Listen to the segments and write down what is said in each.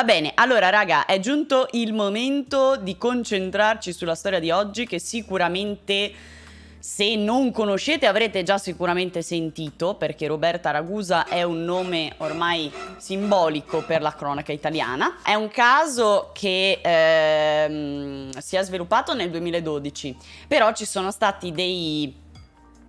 Va bene, allora raga, è giunto il momento di concentrarci sulla storia di oggi che sicuramente se non conoscete avrete già sicuramente sentito perché Roberta Ragusa è un nome ormai simbolico per la cronaca italiana. È un caso che ehm, si è sviluppato nel 2012, però ci sono stati dei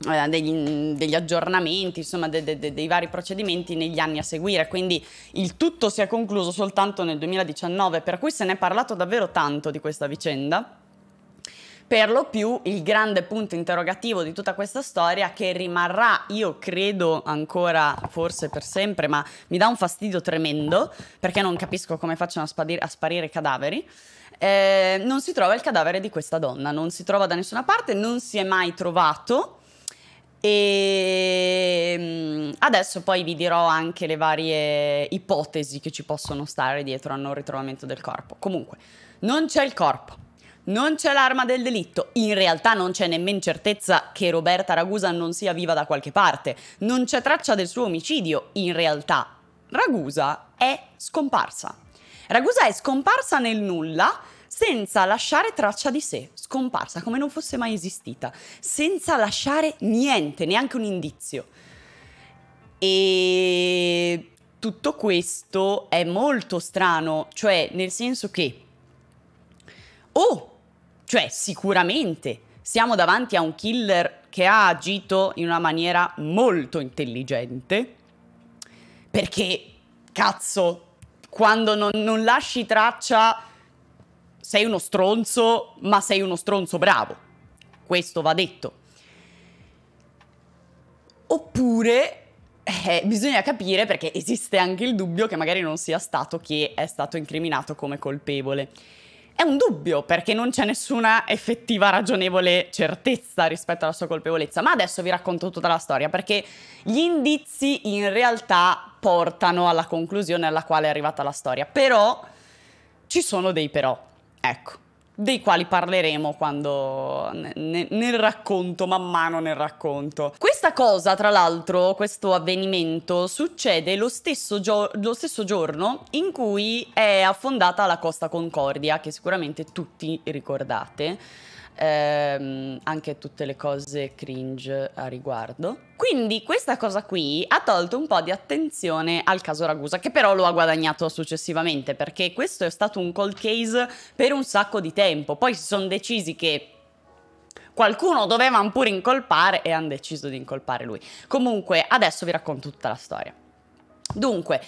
eh, degli, mm, degli, aggiornamenti, insomma, de, de, de, dei vari procedimenti negli anni a seguire. Quindi il tutto si è concluso soltanto nel 2019, per cui se ne è parlato davvero tanto di questa vicenda. Per lo più il grande punto interrogativo di tutta questa storia che rimarrà, io credo ancora, forse per sempre, ma mi dà un fastidio tremendo perché non capisco come facciano a, sparire, a sparire i cadaveri. Eh, non si trova il cadavere di questa donna, non si trova da nessuna parte, non si è mai trovato e ehm, adesso poi vi dirò anche le varie ipotesi che ci possono stare dietro al non ritrovamento del corpo. Comunque, non c'è il corpo, non c'è l'arma del delitto, in realtà non c'è nemmeno certezza che Roberta Ragusa non sia viva da qualche parte, non c'è traccia del suo omicidio, in realtà Ragusa è scomparsa. Ragusa è scomparsa nel nulla senza lasciare traccia di sé, scomparsa come non fosse mai esistita, senza lasciare niente, neanche un indizio. E tutto questo è molto strano, cioè nel senso che, oh, cioè sicuramente siamo davanti a un killer che ha agito in una maniera molto intelligente, perché cazzo, quando non, non lasci traccia sei uno stronzo, ma sei uno stronzo bravo. Questo va detto. Oppure eh, bisogna capire perché esiste anche il dubbio che magari non sia stato chi è stato incriminato come colpevole. È un dubbio perché non c'è nessuna effettiva ragionevole certezza rispetto alla sua colpevolezza, ma adesso vi racconto tutta la storia perché gli indizi in realtà portano alla conclusione alla quale è arrivata la storia, però ci sono dei però. Ecco, dei quali parleremo quando nel, nel racconto, man mano nel racconto. Questa cosa, tra l'altro, questo avvenimento succede lo stesso, lo stesso, giorno in cui è affondata la Costa Concordia, che sicuramente tutti ricordate ehm, anche tutte le cose cringe a riguardo. Quindi questa cosa qui ha tolto un po' di attenzione al caso Ragusa, che però lo ha guadagnato successivamente, perché questo è stato un cold case per un sacco di tempo. Poi si sono decisi che qualcuno doveva pure incolpare e hanno deciso di incolpare lui. Comunque, adesso vi racconto tutta la storia. Dunque,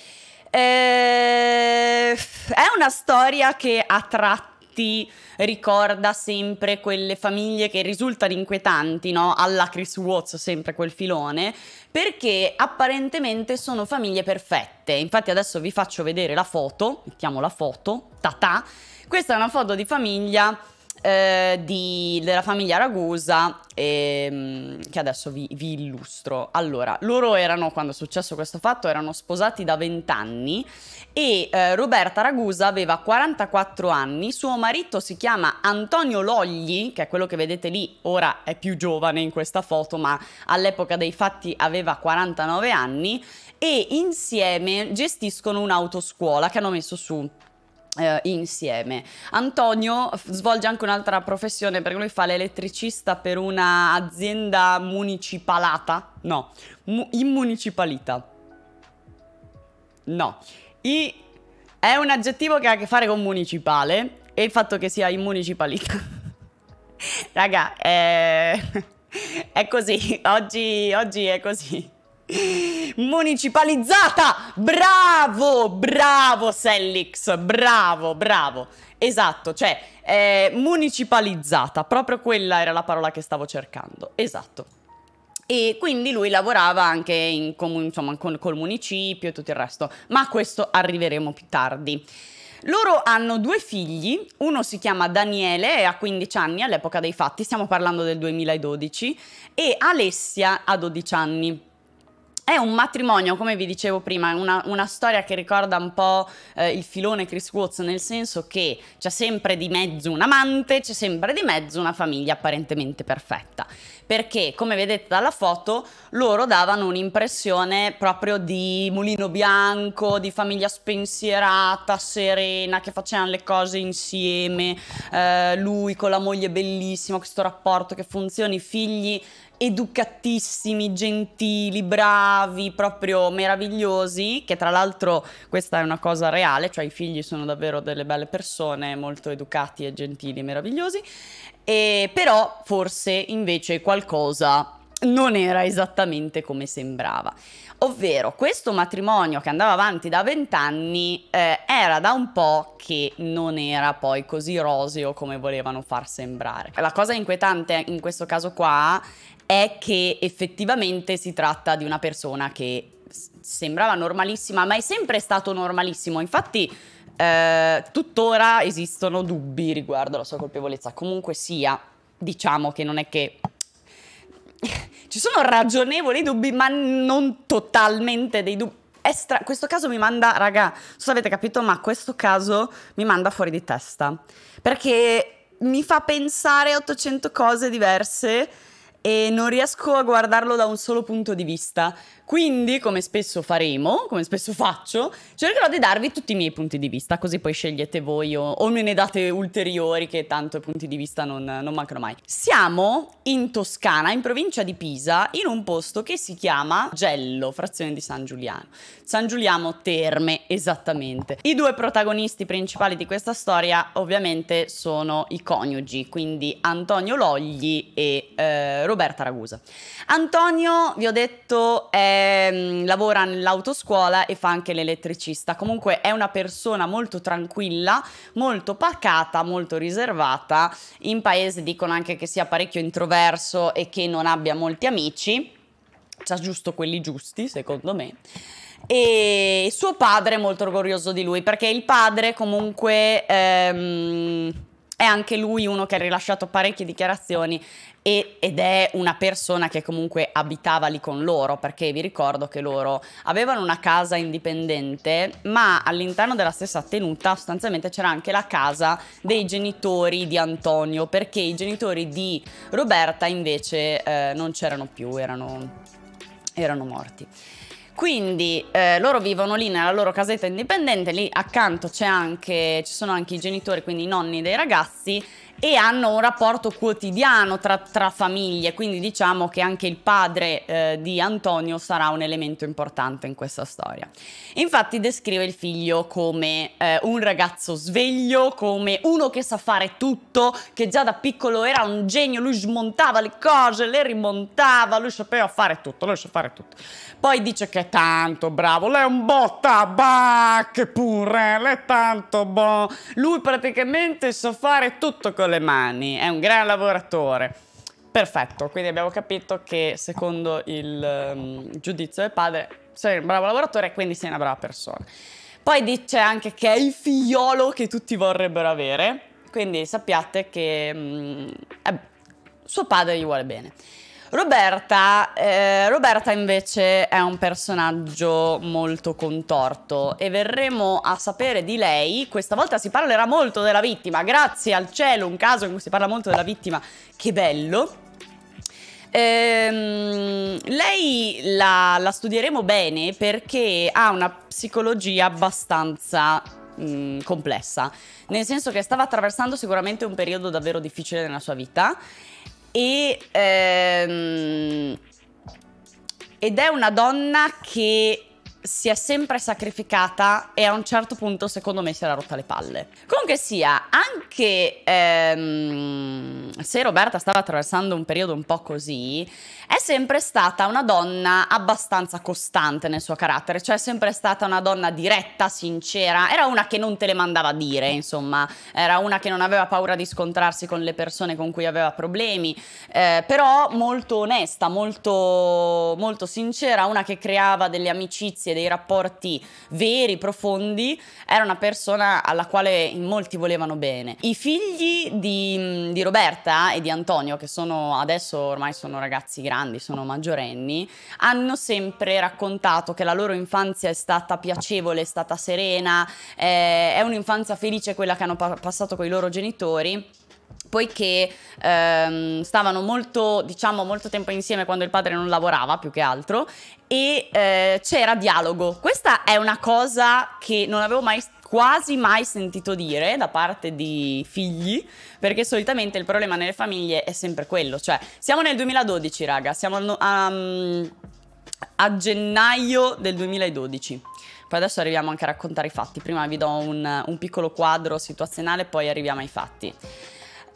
eh, è una storia che ha tratto tutti ricorda sempre quelle famiglie che risultano inquietanti, no? Alla Chris Watts, sempre quel filone, perché apparentemente sono famiglie perfette. Infatti adesso vi faccio vedere la foto, mettiamo la foto, ta, Questa è una foto di famiglia eh, di, della famiglia Ragusa ehm, che adesso vi, vi, illustro. Allora, loro erano, quando è successo questo fatto, erano sposati da 20 anni e eh, Roberta Ragusa aveva 44 anni, suo marito si chiama Antonio Logli, che è quello che vedete lì, ora è più giovane in questa foto, ma all'epoca dei fatti aveva 49 anni e insieme gestiscono un'autoscuola che hanno messo su eh, insieme. Antonio svolge anche un'altra professione perché lui fa l'elettricista per un'azienda municipalata, no, mu- immunicipalita. No, I è un aggettivo che ha a che fare con municipale e il fatto che sia immunicipalita. Raga, è... Eh, è così, oggi, oggi è così. Municipalizzata! Bravo, bravo Sellix, bravo, bravo. Esatto, cioè eh, municipalizzata, proprio quella era la parola che stavo cercando, esatto. E quindi lui lavorava anche in insomma, con, col municipio e tutto il resto, ma a questo arriveremo più tardi. Loro hanno due figli, uno si chiama Daniele e ha 15 anni all'epoca dei fatti, stiamo parlando del 2012, e Alessia ha 12 anni. È un matrimonio, come vi dicevo prima, una, una storia che ricorda un po' eh, il filone Chris Watts, nel senso che c'è sempre di mezzo un amante, c'è sempre di mezzo una famiglia apparentemente perfetta. Perché, come vedete dalla foto, loro davano un'impressione proprio di mulino bianco, di famiglia spensierata, serena, che facevano le cose insieme, eh, lui con la moglie bellissima, questo rapporto che funzioni, figli educatissimi, gentili, bravi, proprio meravigliosi, che tra l'altro questa è una cosa reale, cioè i figli sono davvero delle belle persone, molto educati e gentili meravigliosi, e però forse invece qualcosa non era esattamente come sembrava. Ovvero, questo matrimonio che andava avanti da vent'anni eh, era da un po' che non era poi così roseo come volevano far sembrare. La cosa inquietante in questo caso qua è che effettivamente si tratta di una persona che sembrava normalissima, ma è sempre stato normalissimo. Infatti, eh, tuttora esistono dubbi riguardo la sua colpevolezza. Comunque sia, diciamo che non è che. Ci sono ragionevoli dubbi, ma non totalmente dei dubbi. questo caso mi manda, raga, non so se avete capito, ma questo caso mi manda fuori di testa. Perché mi fa pensare 800 cose diverse e non riesco a guardarlo da un solo punto di vista, quindi, come spesso faremo, come spesso faccio, cercherò di darvi tutti i miei punti di vista, così poi scegliete voi o, o me ne date ulteriori, che tanto i punti di vista non, non mancano mai. Siamo in Toscana, in provincia di Pisa, in un posto che si chiama Gello, frazione di San Giuliano. San Giuliano Terme, esattamente. I due protagonisti principali di questa storia, ovviamente, sono i coniugi, quindi Antonio Logli e eh, Roberta Ragusa. Antonio, vi ho detto, è Ehm, lavora nell'autoscuola e fa anche l'elettricista. Comunque è una persona molto tranquilla, molto pacata, molto riservata. In paese dicono anche che sia parecchio introverso e che non abbia molti amici. C'ha giusto quelli giusti, secondo me e suo padre è molto orgoglioso di lui perché il padre comunque ehm, è anche lui uno che ha rilasciato parecchie dichiarazioni e, ed è una persona che comunque abitava lì con loro, perché vi ricordo che loro avevano una casa indipendente, ma all'interno della stessa tenuta sostanzialmente c'era anche la casa dei genitori di Antonio, perché i genitori di Roberta invece eh, non c'erano più, erano, erano morti. Quindi eh, loro vivono lì nella loro casetta indipendente, lì accanto anche, ci sono anche i genitori, quindi i nonni dei ragazzi e hanno un rapporto quotidiano tra, tra famiglie, quindi diciamo che anche il padre eh, di Antonio sarà un elemento importante in questa storia. Infatti descrive il figlio come eh, un ragazzo sveglio, come uno che sa fare tutto, che già da piccolo era un genio, lui smontava le cose, le rimontava, lui sapeva fare tutto, lui sa fare tutto. Poi dice che è tanto bravo, lei è un botta, bah, che pure, lei è tanto boh. Lui praticamente sa fare tutto con le mani, è un gran lavoratore. Perfetto, quindi abbiamo capito che secondo il um, giudizio del padre sei un bravo lavoratore e quindi sei una brava persona. Poi dice anche che è il figliolo che tutti vorrebbero avere, quindi sappiate che um, mm, è, eh, suo padre gli vuole bene. Roberta, eh, Roberta invece è un personaggio molto contorto e verremo a sapere di lei, questa volta si parlerà molto della vittima, grazie al cielo, un caso in cui si parla molto della vittima, che bello. Ehm, lei la, la studieremo bene perché ha una psicologia abbastanza Mh, mm, complessa, nel senso che stava attraversando sicuramente un periodo davvero difficile nella sua vita e, ehm, ed è una donna che si è sempre sacrificata e a un certo punto secondo me si era rotta le palle. Comunque sia, anche ehm, se Roberta stava attraversando un periodo un po' così, è sempre stata una donna abbastanza costante nel suo carattere, cioè è sempre stata una donna diretta, sincera, era una che non te le mandava a dire, insomma, era una che non aveva paura di scontrarsi con le persone con cui aveva problemi, eh, però molto onesta, molto, molto sincera, una che creava delle amicizie amicizie, dei rapporti veri, profondi, era una persona alla quale in molti volevano bene. I figli di, di Roberta e di Antonio, che sono adesso ormai sono ragazzi grandi, sono maggiorenni, hanno sempre raccontato che la loro infanzia è stata piacevole, è stata serena, eh, è un'infanzia felice quella che hanno pa passato con i loro genitori poiché ehm, stavano molto, diciamo, molto tempo insieme quando il padre non lavorava, più che altro, e eh, c'era dialogo. Questa è una cosa che non avevo mai quasi mai sentito dire da parte di figli, perché solitamente il problema nelle famiglie è sempre quello, cioè siamo nel 2012, raga, siamo a, a gennaio del 2012. Poi adesso arriviamo anche a raccontare i fatti, prima vi do un, un piccolo quadro situazionale, poi arriviamo ai fatti.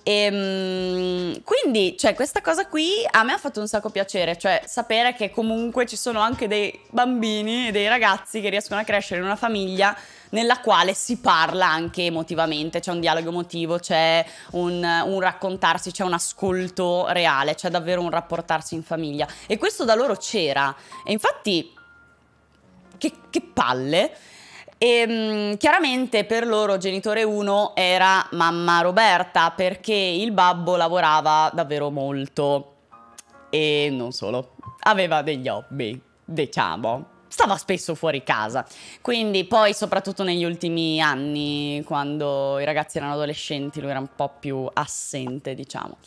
E, ehm, quindi, cioè, questa cosa qui a me ha fatto un sacco piacere, cioè sapere che comunque ci sono anche dei bambini e dei ragazzi che riescono a crescere in una famiglia nella quale si parla anche emotivamente, c'è un dialogo emotivo, c'è un, un raccontarsi, c'è un ascolto reale, c'è davvero un rapportarsi in famiglia. E questo da loro c'era. E infatti, che, che palle! E ehm, chiaramente per loro genitore 1 era mamma Roberta perché il babbo lavorava davvero molto e non solo, aveva degli hobby, diciamo. Stava spesso fuori casa, quindi poi soprattutto negli ultimi anni, quando i ragazzi erano adolescenti, lui era un po' più assente, diciamo.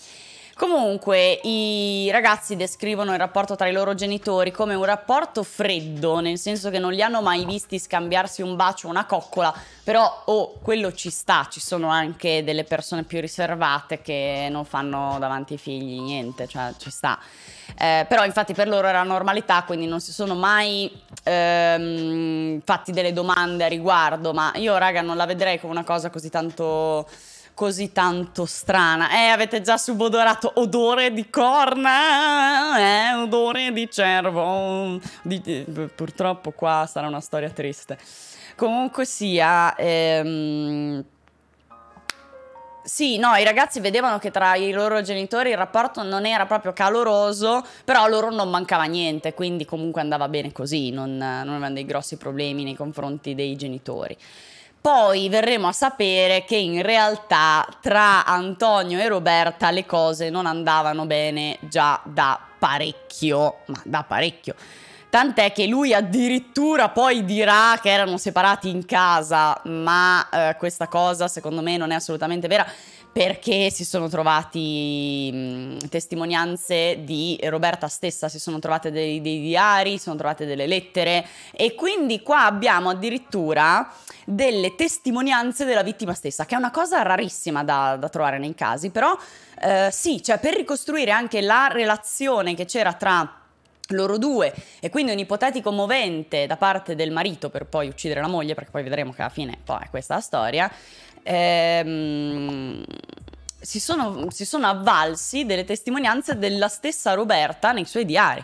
Comunque, i ragazzi descrivono il rapporto tra i loro genitori come un rapporto freddo, nel senso che non li hanno mai visti scambiarsi un bacio o una coccola, però oh, quello ci sta, ci sono anche delle persone più riservate che non fanno davanti ai figli niente, cioè ci sta. Eh, però infatti per loro era normalità, quindi non si sono mai ehm, fatti delle domande a riguardo, ma io raga non la vedrei come una cosa così tanto così tanto strana. Eh, avete già subodorato odore di corna, eh, odore di cervo. Di, di, purtroppo qua sarà una storia triste. Comunque sia... Ehm... Sì, no, i ragazzi vedevano che tra i loro genitori il rapporto non era proprio caloroso, però a loro non mancava niente, quindi comunque andava bene così, non, non avevano dei grossi problemi nei confronti dei genitori. Poi verremo a sapere che in realtà tra Antonio e Roberta le cose non andavano bene già da parecchio, ma da parecchio. Tant'è che lui addirittura poi dirà che erano separati in casa, ma eh, questa cosa secondo me non è assolutamente vera perché si sono trovati mh, testimonianze di Roberta stessa, si sono trovate dei, dei diari, si sono trovate delle lettere e quindi qua abbiamo addirittura delle testimonianze della vittima stessa, che è una cosa rarissima da, da trovare nei casi, però eh, sì, cioè per ricostruire anche la relazione che c'era tra loro due e quindi un ipotetico movente da parte del marito per poi uccidere la moglie, perché poi vedremo che alla fine poi è questa la storia, ehm, si, sono, si sono avvalsi delle testimonianze della stessa Roberta nei suoi diari.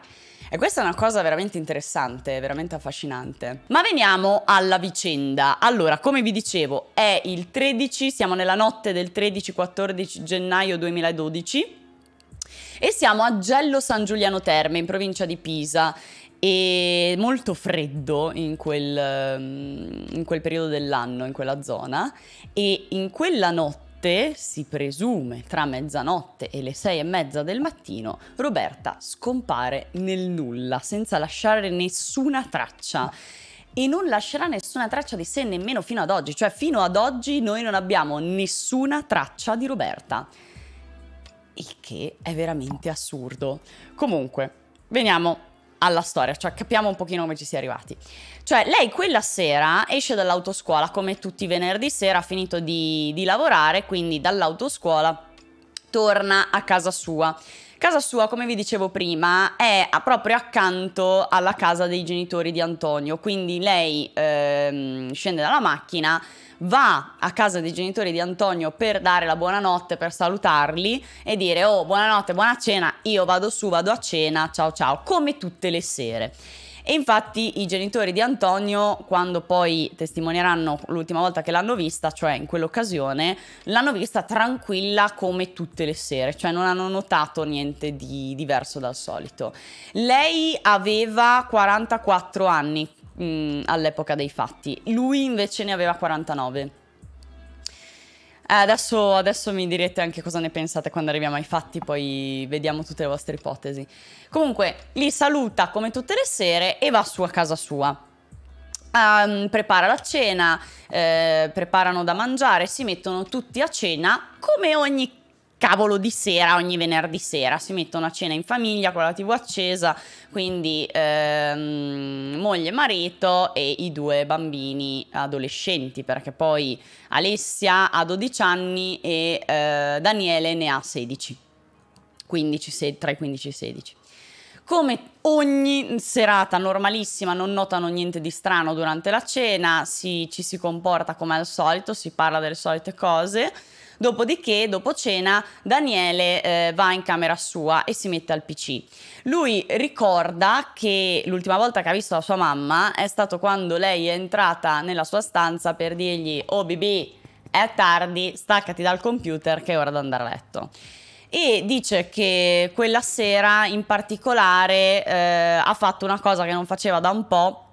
E questa è una cosa veramente interessante, veramente affascinante. Ma veniamo alla vicenda. Allora, come vi dicevo, è il 13, siamo nella notte del 13-14 gennaio 2012 e siamo a Gello San Giuliano Terme in provincia di Pisa e molto freddo in quel, mm, in quel periodo dell'anno, in quella zona, e in quella notte si presume tra mezzanotte e le sei e mezza del mattino, Roberta scompare nel nulla, senza lasciare nessuna traccia. E non lascerà nessuna traccia di sé nemmeno fino ad oggi, cioè fino ad oggi noi non abbiamo nessuna traccia di Roberta. Il che è veramente assurdo. Comunque, veniamo alla storia, cioè capiamo un pochino come ci si è arrivati. Cioè lei quella sera esce dall'autoscuola come tutti i venerdì sera, ha finito di, di lavorare, quindi dall'autoscuola torna a casa sua. Casa sua, come vi dicevo prima, è proprio accanto alla casa dei genitori di Antonio, quindi lei ehm, scende dalla macchina, va a casa dei genitori di Antonio per dare la buonanotte, per salutarli e dire oh buonanotte, buona cena, io vado su, vado a cena, ciao ciao, come tutte le sere. E infatti i genitori di Antonio, quando poi testimonieranno l'ultima volta che l'hanno vista, cioè in quell'occasione, l'hanno vista tranquilla come tutte le sere, cioè non hanno notato niente di diverso dal solito. Lei aveva 44 anni mh, mm, all'epoca dei fatti. Lui invece ne aveva 49. Eh, adesso, adesso, mi direte anche cosa ne pensate quando arriviamo ai fatti, poi vediamo tutte le vostre ipotesi. Comunque, li saluta come tutte le sere e va su a casa sua. Um, prepara la cena, eh, preparano da mangiare, si mettono tutti a cena come ogni cavolo di sera ogni venerdì sera, si mettono a cena in famiglia con la tv accesa, quindi ehm, moglie e marito e i due bambini adolescenti, perché poi Alessia ha 12 anni e eh, Daniele ne ha 16, 15, 16, tra i 15 e i 16 come ogni serata normalissima, non notano niente di strano durante la cena, si, ci si comporta come al solito, si parla delle solite cose. Dopodiché, dopo cena, Daniele eh, va in camera sua e si mette al PC. Lui ricorda che l'ultima volta che ha visto la sua mamma è stato quando lei è entrata nella sua stanza per dirgli: Oh, bibi, è tardi, staccati dal computer che è ora di andare a letto e dice che quella sera in particolare eh, ha fatto una cosa che non faceva da un po'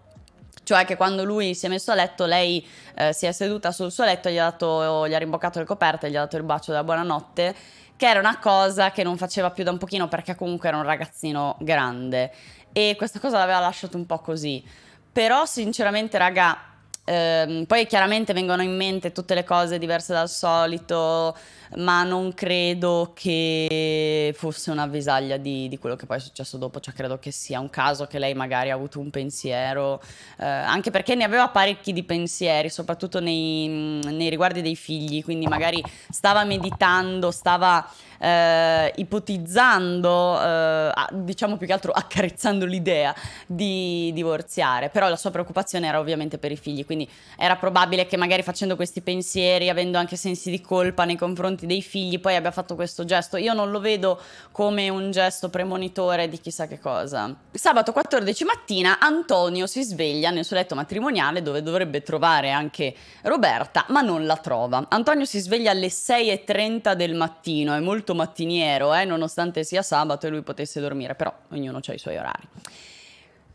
Cioè che quando lui si è messo a letto, lei eh, si è seduta sul suo letto, gli ha, dato, gli ha rimboccato le coperte, gli ha dato il bacio della buonanotte, che era una cosa che non faceva più da un pochino perché comunque era un ragazzino grande. E questa cosa l'aveva lasciato un po' così. Però sinceramente, raga, ehm, poi chiaramente vengono in mente tutte le cose diverse dal solito, ma non credo che fosse una visaglia di, di, quello che poi è successo dopo, cioè credo che sia un caso che lei magari ha avuto un pensiero, eh, anche perché ne aveva parecchi di pensieri, soprattutto nei, nei riguardi dei figli, quindi magari stava meditando, stava... Eh, ipotizzando, eh, diciamo più che altro accarezzando l'idea di divorziare, però la sua preoccupazione era ovviamente per i figli, quindi era probabile che magari facendo questi pensieri, avendo anche sensi di colpa nei confronti confronti dei figli, poi abbia fatto questo gesto. Io non lo vedo come un gesto premonitore di chissà che cosa. Sabato 14 mattina Antonio si sveglia nel suo letto matrimoniale dove dovrebbe trovare anche Roberta, ma non la trova. Antonio si sveglia alle 6.30 del mattino, è molto mattiniero, eh, nonostante sia sabato e lui potesse dormire, però ognuno ha i suoi orari.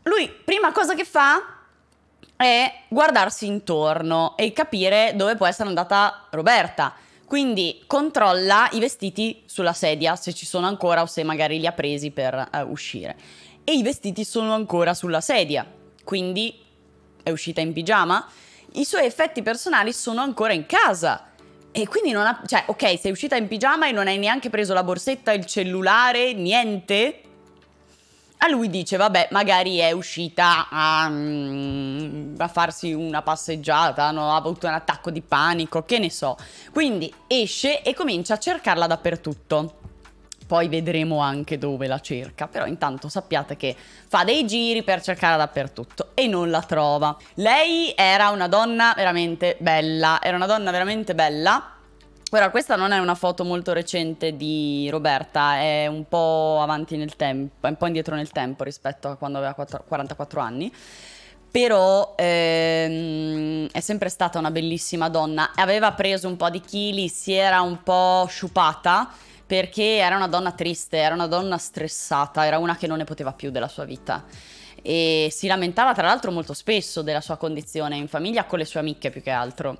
Lui, prima cosa che fa, è guardarsi intorno e capire dove può essere andata Roberta. Quindi controlla i vestiti sulla sedia, se ci sono ancora o se magari li ha presi per uh, uscire. E i vestiti sono ancora sulla sedia, quindi è uscita in pigiama. I suoi effetti personali sono ancora in casa. E quindi non ha... Cioè, ok, sei uscita in pigiama e non hai neanche preso la borsetta, il cellulare, niente. A lui dice, vabbè, magari è uscita a, mm, a farsi una passeggiata, no? ha avuto un attacco di panico, che ne so. Quindi esce e comincia a cercarla dappertutto poi vedremo anche dove la cerca, però intanto sappiate che fa dei giri per cercare dappertutto e non la trova. Lei era una donna veramente bella, era una donna veramente bella Ora, questa non è una foto molto recente di Roberta, è un po' avanti nel tempo, è un po' indietro nel tempo rispetto a quando aveva 4, 44 anni. Però ehm, è sempre stata una bellissima donna. Aveva preso un po' di chili, si era un po' sciupata perché era una donna triste, era una donna stressata, era una che non ne poteva più della sua vita e si lamentava tra l'altro molto spesso della sua condizione in famiglia con le sue amiche più che altro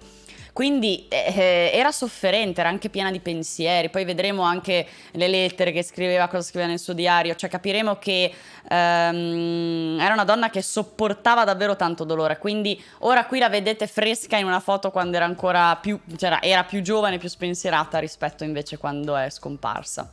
quindi eh, eh, era sofferente, era anche piena di pensieri, poi vedremo anche le lettere che scriveva, cosa scriveva nel suo diario, cioè capiremo che ehm, era una donna che sopportava davvero tanto dolore, quindi ora qui la vedete fresca in una foto quando era ancora più, cioè era, più giovane, più spensierata rispetto invece quando è scomparsa.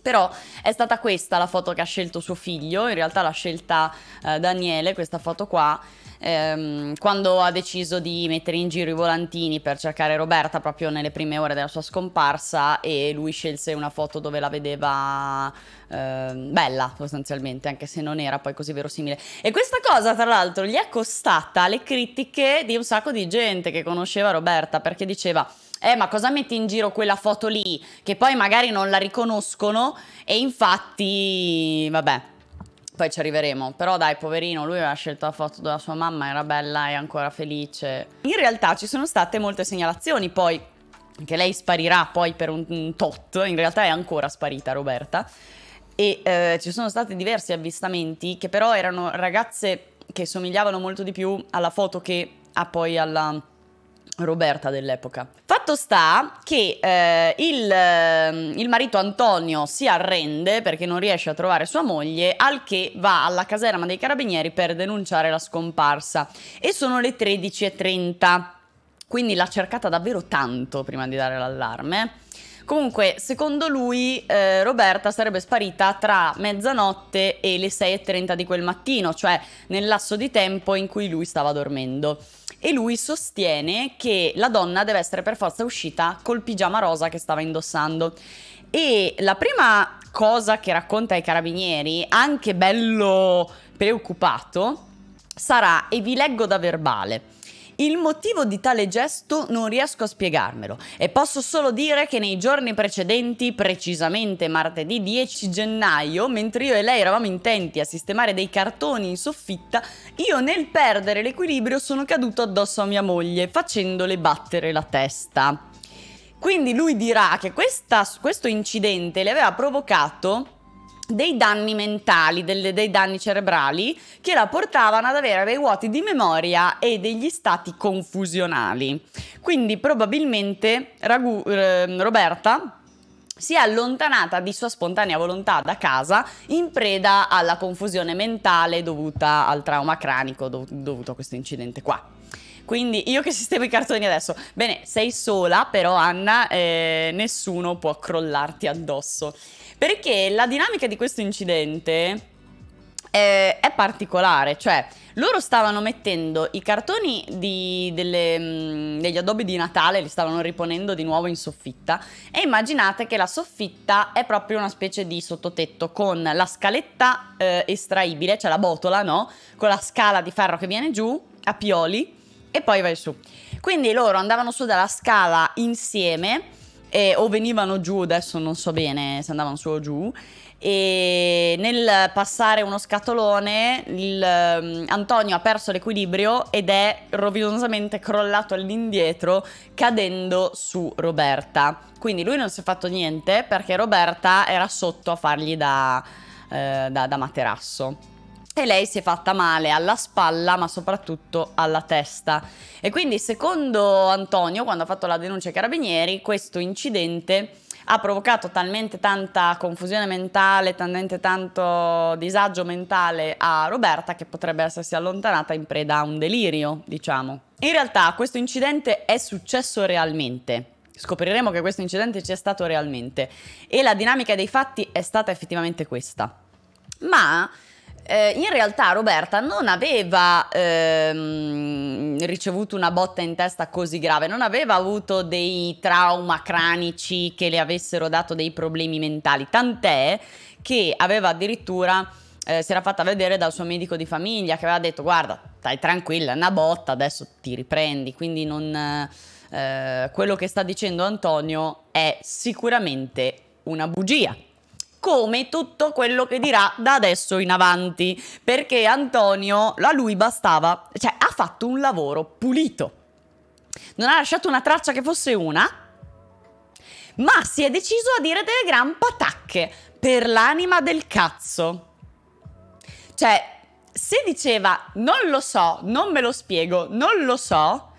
Però è stata questa la foto che ha scelto suo figlio, in realtà l'ha scelta eh, Daniele, questa foto qua, ehm, quando ha deciso di mettere in giro i volantini per cercare Roberta proprio nelle prime ore della sua scomparsa e lui scelse una foto dove la vedeva ehm, bella sostanzialmente, anche se non era poi così verosimile. E questa cosa tra l'altro gli è costata le critiche di un sacco di gente che conosceva Roberta perché diceva eh ma cosa metti in giro quella foto lì che poi magari non la riconoscono e infatti vabbè poi ci arriveremo. Però dai, poverino, lui aveva scelto la foto della sua mamma, era bella e ancora felice. In realtà ci sono state molte segnalazioni, poi che lei sparirà poi per un tot, in realtà è ancora sparita Roberta. E eh, ci sono stati diversi avvistamenti che però erano ragazze che somigliavano molto di più alla foto che ha poi alla Roberta dell'epoca. Fatto sta che eh, il, ehm, il, marito Antonio si arrende perché non riesce a trovare sua moglie, al che va alla caserma dei carabinieri per denunciare la scomparsa. E sono le 13.30, quindi l'ha cercata davvero tanto prima di dare l'allarme. Comunque, secondo lui, eh, Roberta sarebbe sparita tra mezzanotte e le 6.30 di quel mattino, cioè nel lasso di tempo in cui lui stava dormendo e lui sostiene che la donna deve essere per forza uscita col pigiama rosa che stava indossando. E la prima cosa che racconta ai carabinieri, anche bello preoccupato, sarà, e vi leggo da verbale, il motivo di tale gesto non riesco a spiegarmelo e posso solo dire che nei giorni precedenti, precisamente martedì 10 gennaio, mentre io e lei eravamo intenti a sistemare dei cartoni in soffitta, io nel perdere l'equilibrio sono caduto addosso a mia moglie facendole battere la testa. Quindi lui dirà che questa, questo incidente le aveva provocato dei danni mentali, delle, dei danni cerebrali che la portavano ad avere dei vuoti di memoria e degli stati confusionali. Quindi probabilmente Ragu, eh, Roberta si è allontanata di sua spontanea volontà da casa in preda alla confusione mentale dovuta al trauma cranico dov dovuto a questo incidente qua. Quindi io che sistemo i cartoni adesso. Bene, sei sola, però Anna, eh, nessuno può crollarti addosso. Perché la dinamica di questo incidente eh, è particolare, cioè loro stavano mettendo i cartoni di, delle, mm, degli addobbi di Natale, li stavano riponendo di nuovo in soffitta e immaginate che la soffitta è proprio una specie di sottotetto con la scaletta eh, estraibile, cioè la botola, no? Con la scala di ferro che viene giù a pioli e poi vai su. Quindi loro andavano su dalla scala insieme eh, o venivano giù, adesso non so bene se andavano su o giù. E nel passare uno scatolone, il, um, Antonio ha perso l'equilibrio ed è rovinosamente crollato all'indietro, cadendo su Roberta. Quindi lui non si è fatto niente perché Roberta era sotto a fargli da, eh, da, da materasso e lei si è fatta male alla spalla ma soprattutto alla testa e quindi secondo Antonio quando ha fatto la denuncia ai carabinieri questo incidente ha provocato talmente tanta confusione mentale, talmente tanto disagio mentale a Roberta che potrebbe essersi allontanata in preda a un delirio, diciamo. In realtà questo incidente è successo realmente, scopriremo che questo incidente c'è stato realmente e la dinamica dei fatti è stata effettivamente questa. Ma eh, in realtà Roberta non aveva ehm, ricevuto una botta in testa così grave, non aveva avuto dei trauma cranici che le avessero dato dei problemi mentali, tant'è che aveva addirittura eh, si era fatta vedere dal suo medico di famiglia che aveva detto guarda stai tranquilla, una botta, adesso ti riprendi, quindi non, eh, quello che sta dicendo Antonio è sicuramente una bugia come tutto quello che dirà da adesso in avanti, perché Antonio a lui bastava, cioè ha fatto un lavoro pulito. Non ha lasciato una traccia che fosse una, ma si è deciso a dire delle gran patacche per l'anima del cazzo. Cioè, se diceva non lo so, non me lo spiego, non lo so,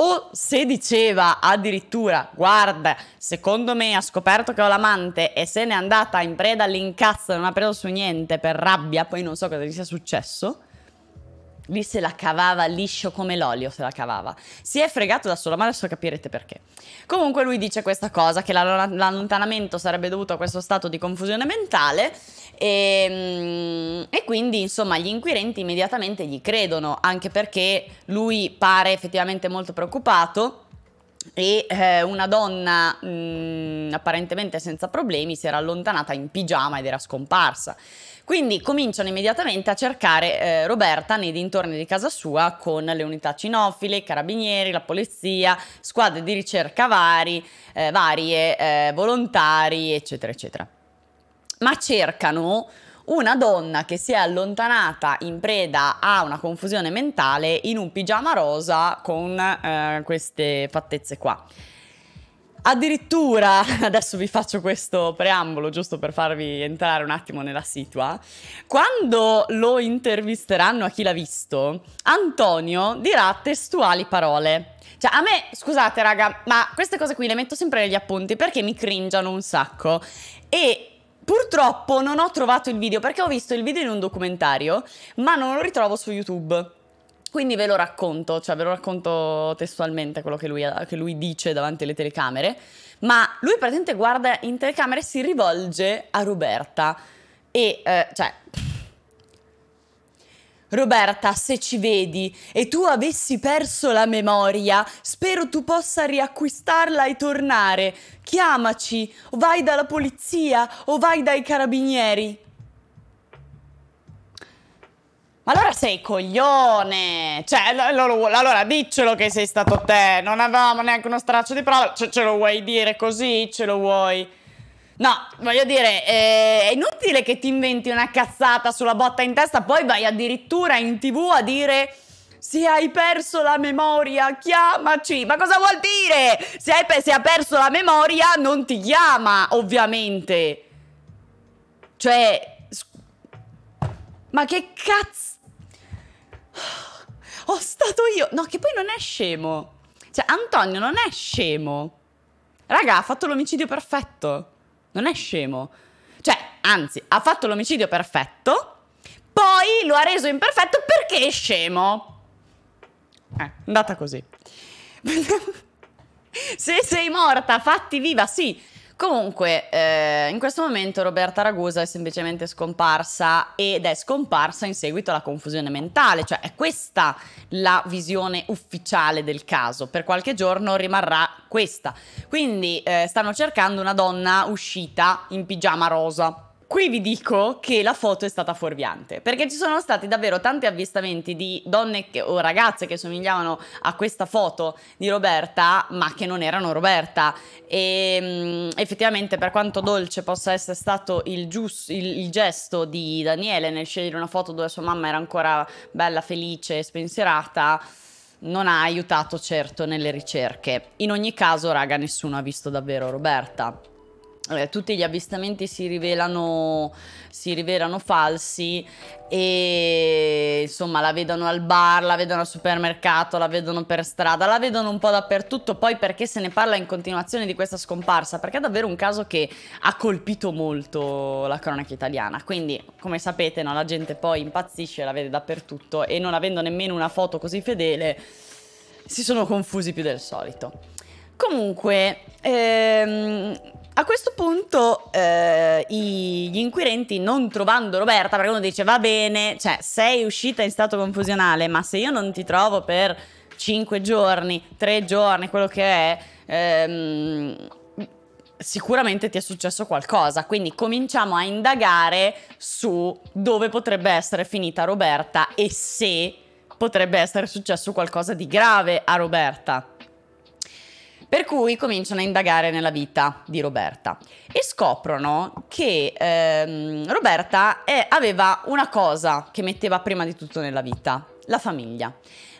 o se diceva addirittura guarda secondo me ha scoperto che ho l'amante e se n'è andata in preda all'incazzo non ha preso su niente per rabbia poi non so cosa gli sia successo Lì se la cavava liscio come l'olio, se la cavava. Si è fregato da solo, ma adesso capirete perché. Comunque lui dice questa cosa, che l'allontanamento sarebbe dovuto a questo stato di confusione mentale e, ehm, e quindi insomma gli inquirenti immediatamente gli credono, anche perché lui pare effettivamente molto preoccupato e eh, una donna mh, mm, apparentemente senza problemi si era allontanata in pigiama ed era scomparsa. Quindi cominciano immediatamente a cercare eh, Roberta nei dintorni di casa sua con le unità cinofile, i carabinieri, la polizia, squadre di ricerca vari, eh, varie, eh, volontari, eccetera, eccetera. Ma cercano una donna che si è allontanata in preda a una confusione mentale in un pigiama rosa con eh, queste fattezze qua. Addirittura, adesso vi faccio questo preambolo giusto per farvi entrare un attimo nella situa, quando lo intervisteranno a chi l'ha visto, Antonio dirà testuali parole. Cioè, a me, scusate raga, ma queste cose qui le metto sempre negli appunti perché mi cringiano un sacco. E purtroppo non ho trovato il video perché ho visto il video in un documentario, ma non lo ritrovo su YouTube. Quindi ve lo racconto, cioè ve lo racconto testualmente quello che lui, che lui dice davanti alle telecamere, ma lui praticamente guarda in telecamera e si rivolge a Roberta e eh, cioè... Roberta, se ci vedi e tu avessi perso la memoria, spero tu possa riacquistarla e tornare. Chiamaci, o vai dalla polizia o vai dai carabinieri. Ma allora sei coglione! Cioè, allora, allora diccelo che sei stato te. Non avevamo neanche uno straccio di prova. Ce, cioè, ce lo vuoi dire così? Ce lo vuoi... No, voglio dire, eh, è inutile che ti inventi una cazzata sulla botta in testa, poi vai addirittura in tv a dire... Se hai perso la memoria, chiamaci. Ma cosa vuol dire? Se, hai, se ha perso la memoria, non ti chiama, ovviamente. Cioè... Ma che cazzo? ho stato io. No, che poi non è scemo. Cioè, Antonio non è scemo. Raga, ha fatto l'omicidio perfetto. Non è scemo. Cioè, anzi, ha fatto l'omicidio perfetto, poi lo ha reso imperfetto perché è scemo. Eh, è andata così. Se sei morta, fatti viva, sì. Comunque, eh, in questo momento Roberta Ragusa è semplicemente scomparsa ed è scomparsa in seguito alla confusione mentale, cioè è questa la visione ufficiale del caso. Per qualche giorno rimarrà questa. Quindi eh, stanno cercando una donna uscita in pigiama rosa Qui vi dico che la foto è stata fuorviante, perché ci sono stati davvero tanti avvistamenti di donne che, o ragazze che somigliavano a questa foto di Roberta, ma che non erano Roberta. E ehm, effettivamente, per quanto dolce possa essere stato il, giusto, il, il gesto di Daniele nel scegliere una foto dove sua mamma era ancora bella, felice e spensierata, non ha aiutato certo nelle ricerche. In ogni caso, raga, nessuno ha visto davvero Roberta eh, tutti gli avvistamenti si rivelano, si rivelano falsi e insomma la vedono al bar, la vedono al supermercato, la vedono per strada, la vedono un po' dappertutto, poi perché se ne parla in continuazione di questa scomparsa? Perché è davvero un caso che ha colpito molto la cronaca italiana, quindi come sapete no, la gente poi impazzisce, la vede dappertutto e non avendo nemmeno una foto così fedele si sono confusi più del solito. Comunque, ehm, a questo punto eh, gli inquirenti, non trovando Roberta, perché uno dice va bene, cioè sei uscita in stato confusionale, ma se io non ti trovo per 5 giorni, 3 giorni, quello che è, ehm, sicuramente ti è successo qualcosa. Quindi cominciamo a indagare su dove potrebbe essere finita Roberta e se potrebbe essere successo qualcosa di grave a Roberta. Per cui cominciano a indagare nella vita di Roberta e scoprono che ehm, Roberta è, aveva una cosa che metteva prima di tutto nella vita, la famiglia.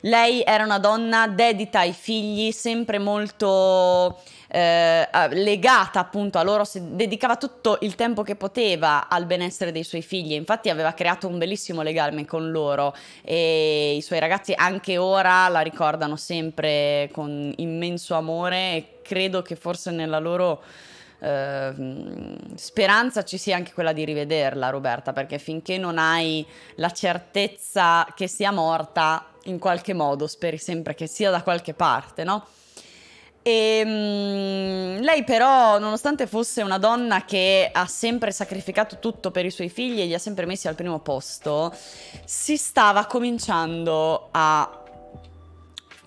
Lei era una donna dedita ai figli, sempre molto eh, legata appunto a loro, dedicava tutto il tempo che poteva al benessere dei suoi figli, infatti aveva creato un bellissimo legame con loro e i suoi ragazzi anche ora la ricordano sempre con immenso amore e credo che forse nella loro... Uh, speranza ci sia anche quella di rivederla, Roberta, perché finché non hai la certezza che sia morta, in qualche modo speri sempre che sia da qualche parte, no? E, ehm, lei però, nonostante fosse una donna che ha sempre sacrificato tutto per i suoi figli e li ha sempre messi al primo posto, si stava cominciando a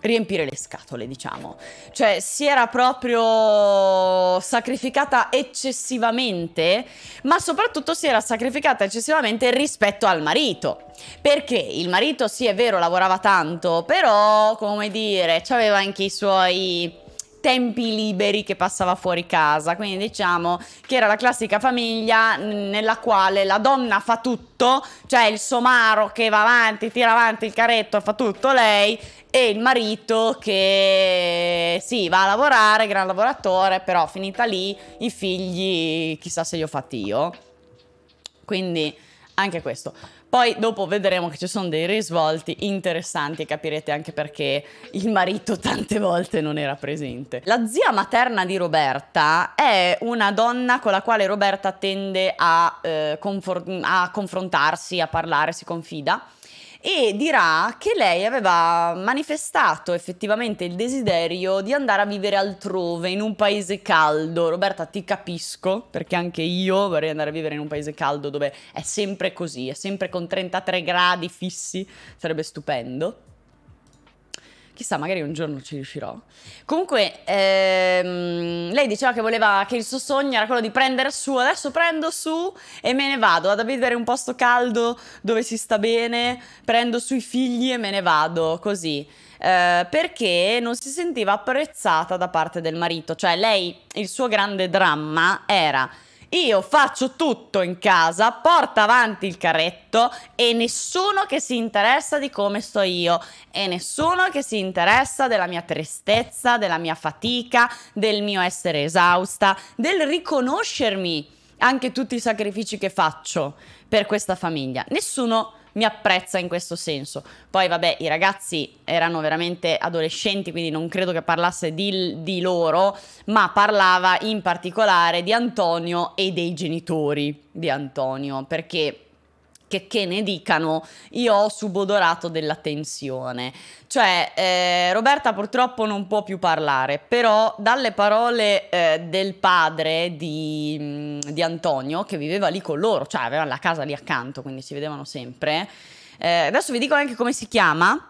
riempire le scatole, diciamo. Cioè, si era proprio sacrificata eccessivamente, ma soprattutto si era sacrificata eccessivamente rispetto al marito. Perché il marito, sì, è vero, lavorava tanto, però, come dire, aveva anche i suoi tempi liberi che passava fuori casa, quindi diciamo che era la classica famiglia mm, nella quale la donna fa tutto, cioè il somaro che va avanti, tira avanti il caretto, fa tutto lei e il marito che sì, va a lavorare, gran lavoratore, però finita lì i figli chissà se li ho fatti io. Quindi anche questo. Poi dopo vedremo che ci sono dei risvolti interessanti e capirete anche perché il marito tante volte non era presente. La zia materna di Roberta è una donna con la quale Roberta tende a, eh, a confrontarsi, a parlare, si confida e dirà che lei aveva manifestato effettivamente il desiderio di andare a vivere altrove, in un paese caldo. Roberta, ti capisco, perché anche io vorrei andare a vivere in un paese caldo dove è sempre così, è sempre con 33 gradi fissi, sarebbe stupendo chissà, magari un giorno ci riuscirò. Comunque, ehm, lei diceva che voleva che il suo sogno era quello di prendere su, adesso prendo su e me ne vado, vado a vedere un posto caldo dove si sta bene, prendo sui figli e me ne vado, così. Eh, perché non si sentiva apprezzata da parte del marito, cioè lei, il suo grande dramma era io faccio tutto in casa, porto avanti il carretto e nessuno che si interessa di come sto io e nessuno che si interessa della mia tristezza, della mia fatica, del mio essere esausta, del riconoscermi anche tutti i sacrifici che faccio per questa famiglia. Nessuno mi apprezza in questo senso. Poi vabbè, i ragazzi erano veramente adolescenti, quindi non credo che parlasse di, di loro, ma parlava in particolare di Antonio e dei genitori di Antonio, perché che, che ne dicano, io ho subodorato della tensione. Cioè, eh, Roberta purtroppo non può più parlare, però dalle parole eh, del padre di, mm, di, Antonio, che viveva lì con loro, cioè aveva la casa lì accanto, quindi si vedevano sempre. Eh, adesso vi dico anche come si chiama.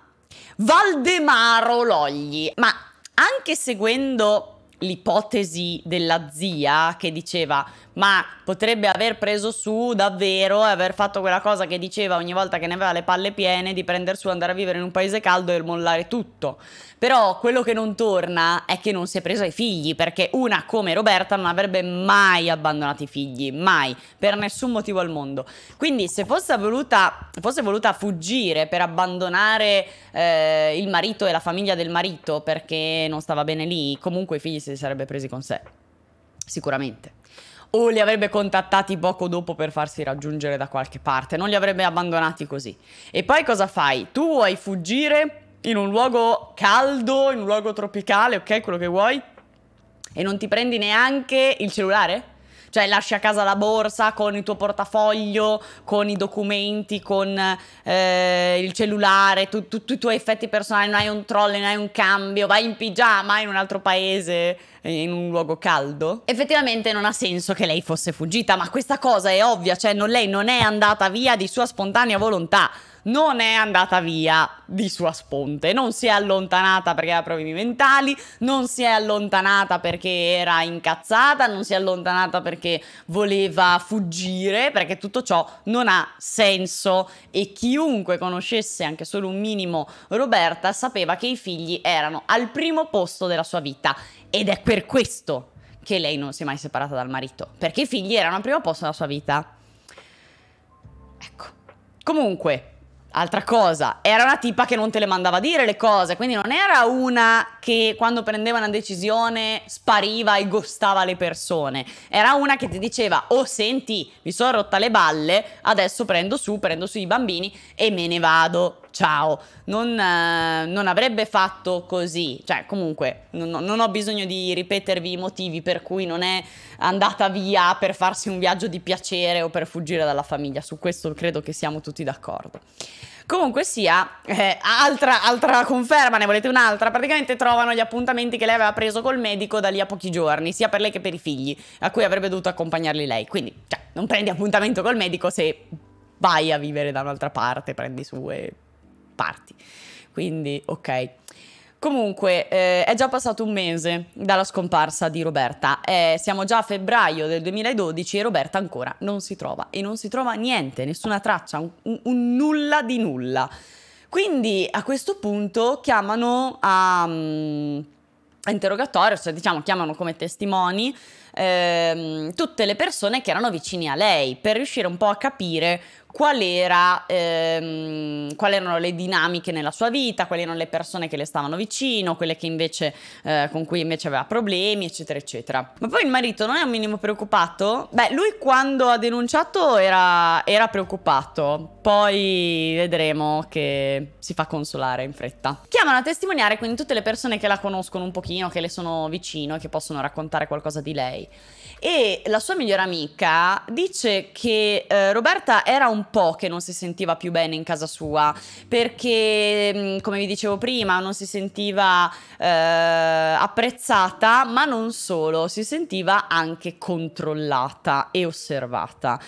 Valdemaro Logli. Ma anche seguendo l'ipotesi della zia che diceva ma potrebbe aver preso su davvero e aver fatto quella cosa che diceva ogni volta che ne aveva le palle piene di prendere su, andare a vivere in un paese caldo e mollare tutto. Però quello che non torna è che non si è preso ai figli, perché una come Roberta non avrebbe mai abbandonato i figli, mai, per nessun motivo al mondo. Quindi se fosse voluta, fosse voluta fuggire per abbandonare eh, il marito e la famiglia del marito perché non stava bene lì, comunque i figli se li sarebbe presi con sé, sicuramente o li avrebbe contattati poco dopo per farsi raggiungere da qualche parte, non li avrebbe abbandonati così. E poi cosa fai? Tu vuoi fuggire in un luogo caldo, in un luogo tropicale, ok, quello che vuoi, e non ti prendi neanche il cellulare? Cioè lasci a casa la borsa con il tuo portafoglio, con i documenti, con eh, il cellulare, tu, tu, tutti i tuoi effetti personali, non hai un troll, non hai un cambio, vai in pigiama in un altro paese, eh, in un luogo caldo. Effettivamente non ha senso che lei fosse fuggita, ma questa cosa è ovvia, cioè non, lei non è andata via di sua spontanea volontà non è andata via di sua sponte, non si è allontanata perché aveva problemi mentali, non si è allontanata perché era incazzata, non si è allontanata perché voleva fuggire, perché tutto ciò non ha senso e chiunque conoscesse anche solo un minimo Roberta sapeva che i figli erano al primo posto della sua vita ed è per questo che lei non si è mai separata dal marito, perché i figli erano al primo posto della sua vita. Ecco. Comunque, Altra cosa, era una tipa che non te le mandava a dire le cose, quindi non era una che quando prendeva una decisione spariva e gostava le persone, era una che ti diceva oh senti mi sono rotta le balle, adesso prendo su, prendo su i bambini e me ne vado ciao, non, eh, non avrebbe fatto così, cioè comunque non, non, ho bisogno di ripetervi i motivi per cui non è andata via per farsi un viaggio di piacere o per fuggire dalla famiglia, su questo credo che siamo tutti d'accordo. Comunque sia, eh, altra, altra conferma, ne volete un'altra? Praticamente trovano gli appuntamenti che lei aveva preso col medico da lì a pochi giorni, sia per lei che per i figli, a cui avrebbe dovuto accompagnarli lei. Quindi, cioè, non prendi appuntamento col medico se vai a vivere da un'altra parte, prendi su e parti. Quindi, ok. Comunque, eh, è già passato un mese dalla scomparsa di Roberta. Eh, siamo già a febbraio del 2012 e Roberta ancora non si trova. E non si trova niente, nessuna traccia, un, un nulla di nulla. Quindi a questo punto chiamano a, mm, a interrogatorio, cioè diciamo chiamano come testimoni ehm, tutte le persone che erano vicine a lei per riuscire un po' a capire qual, era, ehm, quali erano le dinamiche nella sua vita, quali erano le persone che le stavano vicino, quelle invece, eh, con cui invece aveva problemi, eccetera, eccetera. Ma poi il marito non è un minimo preoccupato? Beh, lui quando ha denunciato era, era preoccupato, poi vedremo che si fa consolare in fretta. Chiamano a testimoniare quindi tutte le persone che la conoscono un pochino, che le sono vicino e che possono raccontare qualcosa di lei. E la sua migliore amica dice che eh, Roberta era un un po' che non si sentiva più bene in casa sua perché, mm, come vi dicevo prima, non si sentiva eh, apprezzata, ma non solo, si sentiva anche controllata e osservata.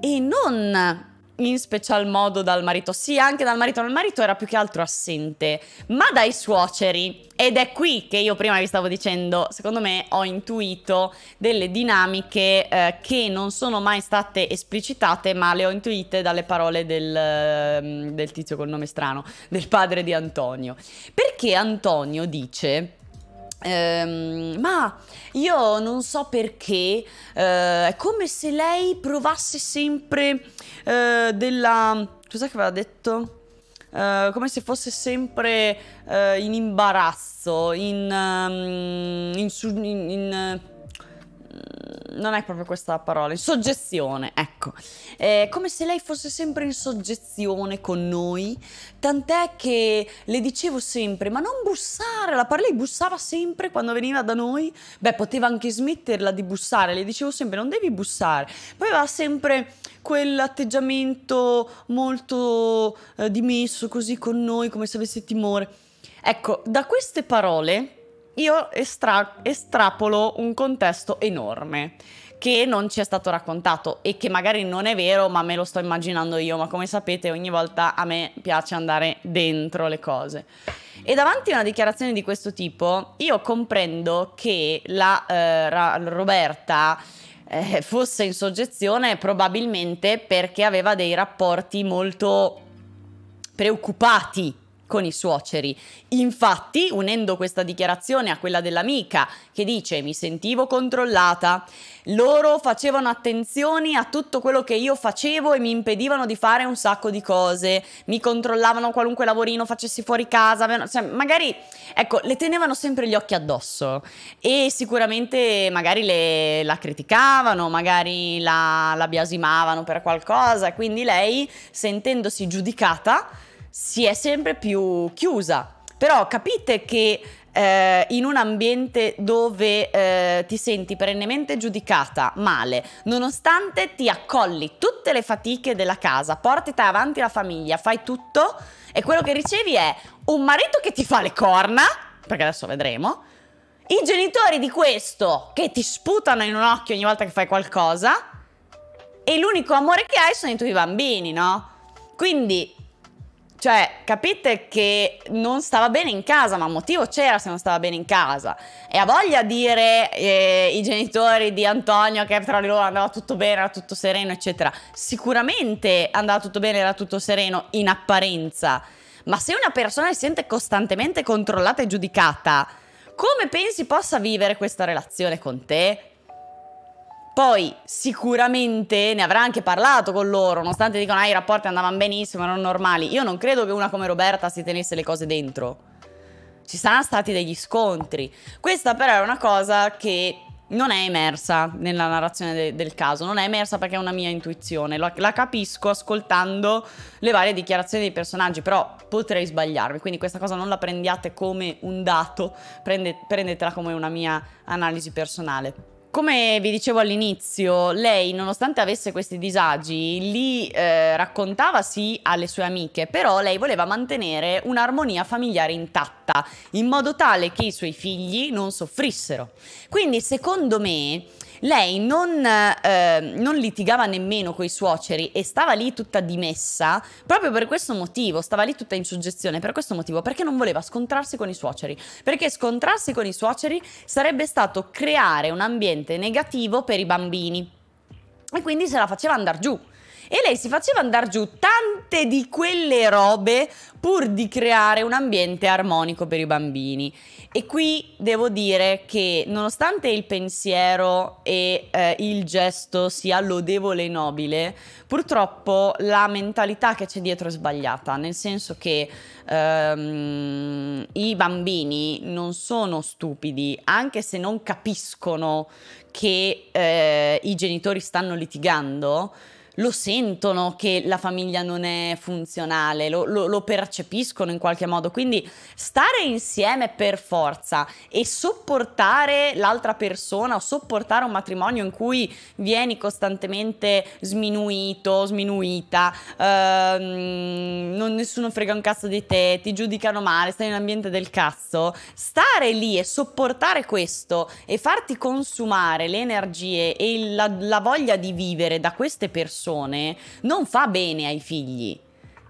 E non in special modo dal marito. Sì, anche dal marito, ma il marito era più che altro assente, ma dai suoceri. Ed è qui che io prima vi stavo dicendo, secondo me ho intuito delle dinamiche eh, che non sono mai state esplicitate, ma le ho intuite dalle parole del, ehm, del tizio col nome strano, del padre di Antonio. Perché Antonio dice Ehm, ma io non so perché, eh, è come se lei provasse sempre eh, della... Cos'è che aveva detto? Eh, come se fosse sempre eh, in imbarazzo, in, um, in, in, in non è proprio questa la parola, in soggezione, ecco. È eh, come se lei fosse sempre in soggezione con noi, tant'è che le dicevo sempre, ma non bussare, la par- lei bussava sempre quando veniva da noi, beh poteva anche smetterla di bussare, le dicevo sempre non devi bussare, poi aveva sempre quell'atteggiamento molto eh, dimesso così con noi, come se avesse timore. Ecco, da queste parole io estra- estrapolo un contesto enorme che non ci è stato raccontato e che magari non è vero, ma me lo sto immaginando io, ma come sapete ogni volta a me piace andare dentro le cose. E davanti a una dichiarazione di questo tipo, io comprendo che la eh, Ra- Roberta eh, fosse in soggezione probabilmente perché aveva dei rapporti molto preoccupati con i suoceri. Infatti, unendo questa dichiarazione a quella dell'amica che dice mi sentivo controllata, loro facevano attenzioni a tutto quello che io facevo e mi impedivano di fare un sacco di cose, mi controllavano qualunque lavorino facessi fuori casa, cioè, magari ecco, le tenevano sempre gli occhi addosso e sicuramente magari le, la criticavano, magari la, la biasimavano per qualcosa, quindi lei sentendosi giudicata si è sempre più chiusa. Però capite che eh, in un ambiente dove eh, ti senti perennemente giudicata male, nonostante ti accolli tutte le fatiche della casa, porti avanti la famiglia, fai tutto e quello che ricevi è un marito che ti fa le corna, perché adesso vedremo, i genitori di questo che ti sputano in un occhio ogni volta che fai qualcosa e l'unico amore che hai sono i tuoi bambini, no? Quindi cioè, capite che non stava bene in casa, ma un motivo c'era se non stava bene in casa. E ha voglia dire eh, i genitori di Antonio che tra loro andava tutto bene, era tutto sereno, eccetera. Sicuramente andava tutto bene, era tutto sereno in apparenza. Ma se una persona si sente costantemente controllata e giudicata, come pensi possa vivere questa relazione con te? Poi sicuramente ne avrà anche parlato con loro, nonostante dicono ah, i rapporti andavano benissimo, erano normali. Io non credo che una come Roberta si tenesse le cose dentro. Ci saranno stati degli scontri. Questa però è una cosa che non è emersa nella narrazione de del caso, non è emersa perché è una mia intuizione, la, la capisco ascoltando le varie dichiarazioni dei personaggi, però potrei sbagliarmi, quindi questa cosa non la prendiate come un dato, prende prendetela come una mia analisi personale. Come vi dicevo all'inizio, lei nonostante avesse questi disagi, li eh, raccontava sì alle sue amiche, però lei voleva mantenere un'armonia familiare intatta, in modo tale che i suoi figli non soffrissero. Quindi secondo me lei non, eh, non litigava nemmeno con i suoceri e stava lì tutta dimessa proprio per questo motivo, stava lì tutta in soggezione per questo motivo, perché non voleva scontrarsi con i suoceri, perché scontrarsi con i suoceri sarebbe stato creare un ambiente negativo per i bambini e quindi se la faceva andare giù. E lei si faceva andare giù tante di quelle robe pur di creare un ambiente armonico per i bambini. E qui devo dire che nonostante il pensiero e eh, il gesto sia lodevole e nobile, purtroppo la mentalità che c'è dietro è sbagliata, nel senso che ehm, i bambini non sono stupidi, anche se non capiscono che eh, i genitori stanno litigando lo sentono che la famiglia non è funzionale, lo, lo, lo percepiscono in qualche modo. Quindi stare insieme per forza e sopportare l'altra persona o sopportare un matrimonio in cui vieni costantemente sminuito, sminuita, ehm, non, nessuno frega un cazzo di te, ti giudicano male, stai in un ambiente del cazzo, stare lì e sopportare questo e farti consumare le energie e la, la voglia di vivere da queste persone persone non fa bene ai figli.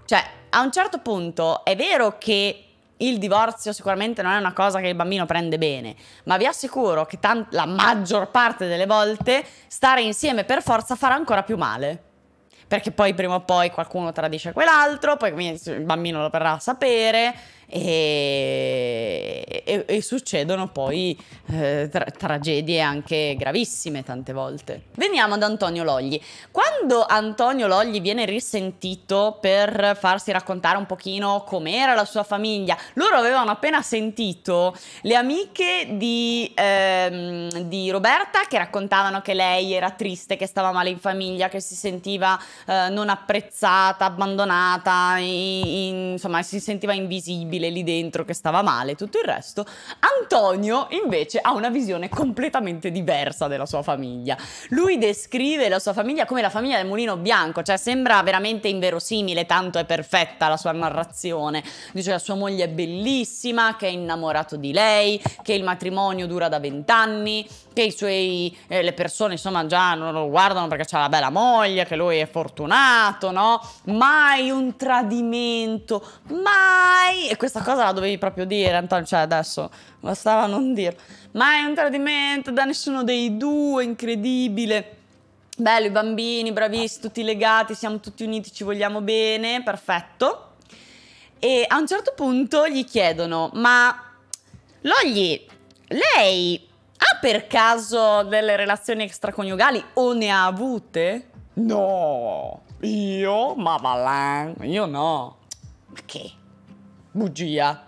Cioè, a un certo punto è vero che il divorzio sicuramente non è una cosa che il bambino prende bene, ma vi assicuro che la maggior parte delle volte stare insieme per forza farà ancora più male. Perché poi prima o poi qualcuno tradisce quell'altro, poi il bambino lo verrà a sapere e, e, e succedono poi eh, tra- tragedie anche gravissime tante volte. Veniamo ad Antonio Logli. Quando Antonio Logli viene risentito per farsi raccontare un pochino com'era la sua famiglia, loro avevano appena sentito le amiche di, ehm, di Roberta che raccontavano che lei era triste, che stava male in famiglia, che si sentiva eh, non apprezzata, abbandonata, in, in, insomma si sentiva invisibile mobile lì dentro che stava male, tutto il resto, Antonio invece ha una visione completamente diversa della sua famiglia. Lui descrive la sua famiglia come la famiglia del mulino bianco, cioè sembra veramente inverosimile, tanto è perfetta la sua narrazione. Dice la sua moglie è bellissima, che è innamorato di lei, che il matrimonio dura da vent'anni, che suoi, eh, le persone insomma già non lo guardano perché c'ha la bella moglie, che lui è fortunato, no? Mai un tradimento, mai... E questa cosa la dovevi proprio dire, Antonio, cioè adesso bastava non dirlo. Mai un tradimento da nessuno dei due, incredibile. Bello, i bambini, bravissimi, tutti legati, siamo tutti uniti, ci vogliamo bene, perfetto. E a un certo punto gli chiedono, ma Logli, lei per caso delle relazioni extraconiugali o ne ha avute? No, io? Ma valan, io no. Ma che? Bugia.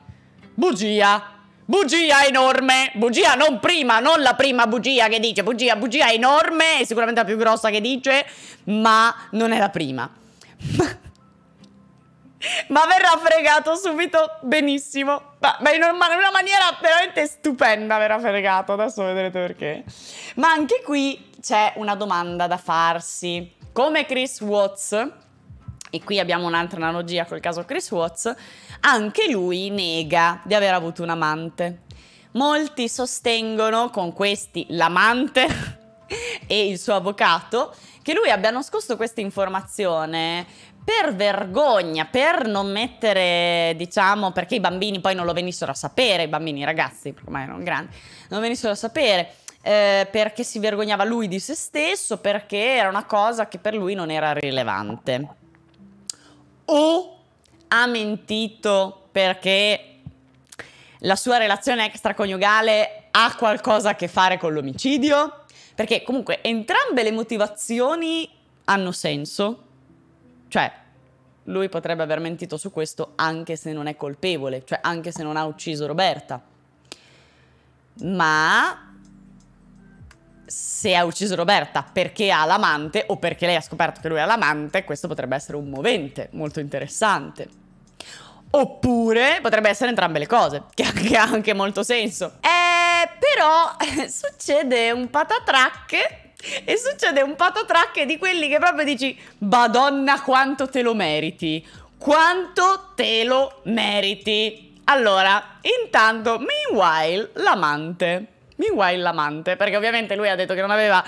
Bugia. Bugia enorme, bugia non prima, non la prima bugia che dice, bugia, bugia enorme, è sicuramente la più grossa che dice, ma non è la prima. ma verrà fregato subito benissimo. Ma, ma in, una, in una maniera veramente stupenda verrà fregato, adesso vedrete perché. Ma anche qui c'è una domanda da farsi. Come Chris Watts, e qui abbiamo un'altra analogia col caso Chris Watts, anche lui nega di aver avuto un amante. Molti sostengono con questi l'amante e il suo avvocato che lui abbia nascosto questa informazione per vergogna, per non mettere, diciamo, perché i bambini poi non lo venissero a sapere, i bambini, i ragazzi, ormai erano grandi, non venissero a sapere. Eh, perché si vergognava lui di se stesso, perché era una cosa che per lui non era rilevante. O ha mentito perché la sua relazione extraconiugale ha qualcosa a che fare con l'omicidio? Perché comunque entrambe le motivazioni hanno senso. Cioè, lui potrebbe aver mentito su questo anche se non è colpevole, cioè anche se non ha ucciso Roberta. Ma se ha ucciso Roberta perché ha l'amante o perché lei ha scoperto che lui ha l'amante, questo potrebbe essere un movente molto interessante. Oppure potrebbe essere entrambe le cose, che, ha anche molto senso. Eh, però succede un patatrack e succede un patatrack di quelli che proprio dici, Madonna quanto te lo meriti, quanto te lo meriti. Allora, intanto, meanwhile, l'amante. Meanwhile l'amante, perché ovviamente lui ha detto che non aveva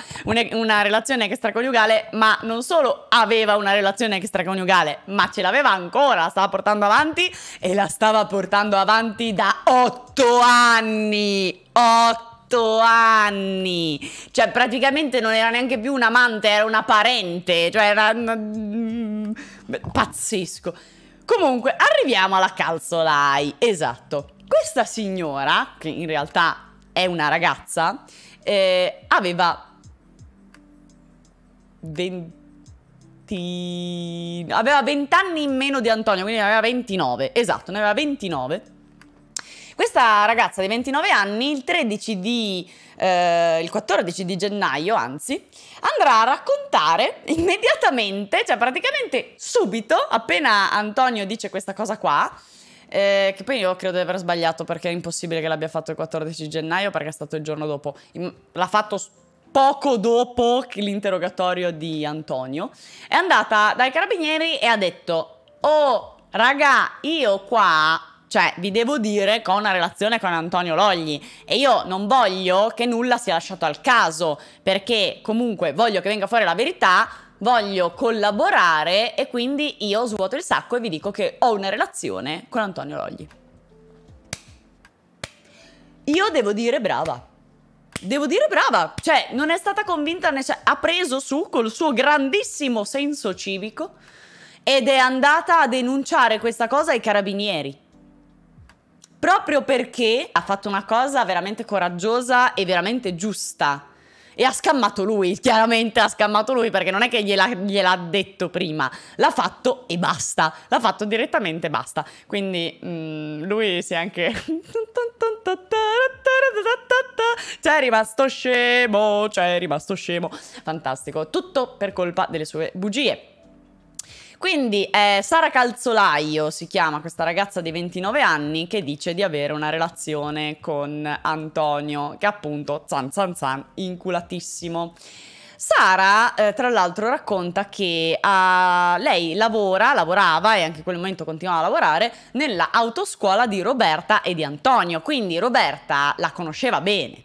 una relazione extraconiugale, ma non solo aveva una relazione extraconiugale, ma ce l'aveva ancora, la stava portando avanti e la stava portando avanti da otto anni. Otto 8 anni. Cioè, praticamente non era neanche più un amante, era una parente. Cioè, era... Una... Mm, pazzesco. Comunque, arriviamo alla calzolai. Esatto. Questa signora, che in realtà è una ragazza, eh, aveva 20... Aveva 20 anni in meno di Antonio, quindi ne aveva 29. Esatto, ne aveva 29. Questa ragazza di 29 anni, il 13 di... Eh, il 14 di gennaio, anzi, andrà a raccontare immediatamente, cioè praticamente subito, appena Antonio dice questa cosa qua, eh, che poi io credo di aver sbagliato perché è impossibile che l'abbia fatto il 14 gennaio perché è stato il giorno dopo. L'ha fatto poco dopo l'interrogatorio di Antonio. È andata dai carabinieri e ha detto: Oh, raga, io qua cioè, vi devo dire che ho una relazione con Antonio Logli e io non voglio che nulla sia lasciato al caso, perché comunque voglio che venga fuori la verità, voglio collaborare e quindi io svuoto il sacco e vi dico che ho una relazione con Antonio Logli. Io devo dire brava. Devo dire brava, cioè non è stata convinta, ha preso su col suo grandissimo senso civico ed è andata a denunciare questa cosa ai carabinieri proprio perché ha fatto una cosa veramente coraggiosa e veramente giusta. E ha scammato lui, chiaramente ha scammato lui perché non è che gliela, gliel'ha detto prima, l'ha fatto e basta, l'ha fatto direttamente e basta. Quindi mm, lui si è anche... cioè è rimasto scemo, cioè è rimasto scemo. Fantastico, tutto per colpa delle sue bugie. Quindi eh, Sara Calzolaio si chiama questa ragazza di 29 anni che dice di avere una relazione con Antonio, che appunto zan zan zan inculatissimo. Sara, eh, tra l'altro, racconta che uh, lei lavora, lavorava e anche in quel momento continuava a lavorare nella autoscuola di Roberta e di Antonio. Quindi Roberta la conosceva bene.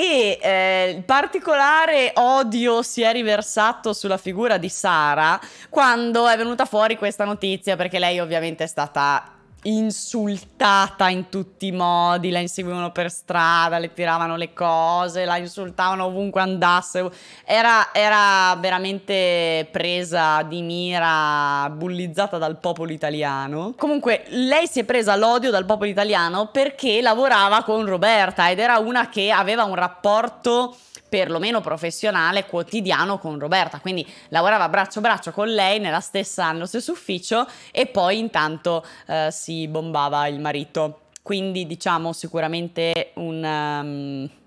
E eh, il particolare odio si è riversato sulla figura di Sara quando è venuta fuori questa notizia, perché lei ovviamente è stata insultata in tutti i modi, la inseguivano per strada, le tiravano le cose, la insultavano ovunque andasse, era, era veramente presa di mira, bullizzata dal popolo italiano. Comunque lei si è presa l'odio dal popolo italiano perché lavorava con Roberta ed era una che aveva un rapporto perlomeno professionale quotidiano con Roberta, quindi lavorava braccio a braccio con lei nella stessa, nello stesso ufficio e poi intanto eh, si bombava il marito. Quindi diciamo sicuramente un... Um,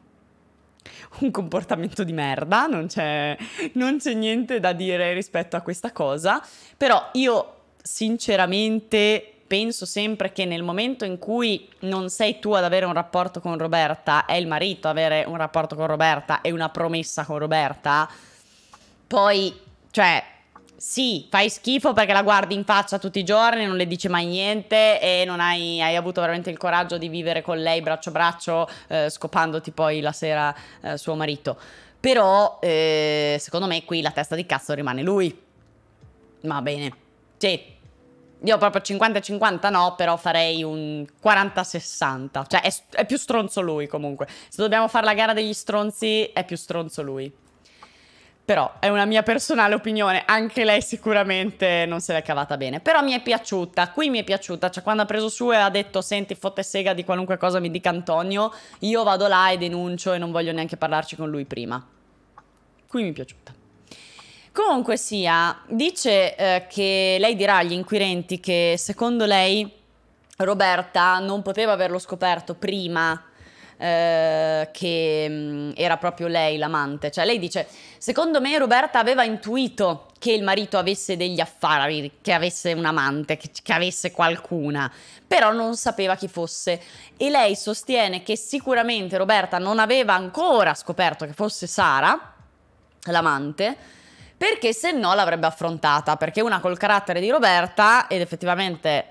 un comportamento di merda, non c'è, niente da dire rispetto a questa cosa, però io sinceramente penso sempre che nel momento in cui non sei tu ad avere un rapporto con Roberta, è il marito ad avere un rapporto con Roberta e una promessa con Roberta, poi, cioè, sì, fai schifo perché la guardi in faccia tutti i giorni, non le dici mai niente e non hai, hai avuto veramente il coraggio di vivere con lei braccio a braccio, eh, scopandoti poi la sera eh, suo marito. Però, eh, secondo me, qui la testa di cazzo rimane lui. Va bene. Sì, io proprio 50-50 no, però farei un 40-60. Cioè, è, è, più stronzo lui comunque. Se dobbiamo fare la gara degli stronzi, è più stronzo lui. Però è una mia personale opinione, anche lei sicuramente non se l'è cavata bene. Però mi è piaciuta, qui mi è piaciuta, cioè quando ha preso su e ha detto senti fotte sega di qualunque cosa mi dica Antonio, io vado là e denuncio e non voglio neanche parlarci con lui prima. Qui mi è piaciuta. Comunque sia, dice eh, che lei dirà agli inquirenti che secondo lei Roberta non poteva averlo scoperto prima eh, che mm, era proprio lei l'amante. Cioè lei dice, secondo me Roberta aveva intuito che il marito avesse degli affari, che avesse un amante, che, che avesse qualcuna, però non sapeva chi fosse. E lei sostiene che sicuramente Roberta non aveva ancora scoperto che fosse Sara, l'amante, perché se no l'avrebbe affrontata, perché una col carattere di Roberta, ed effettivamente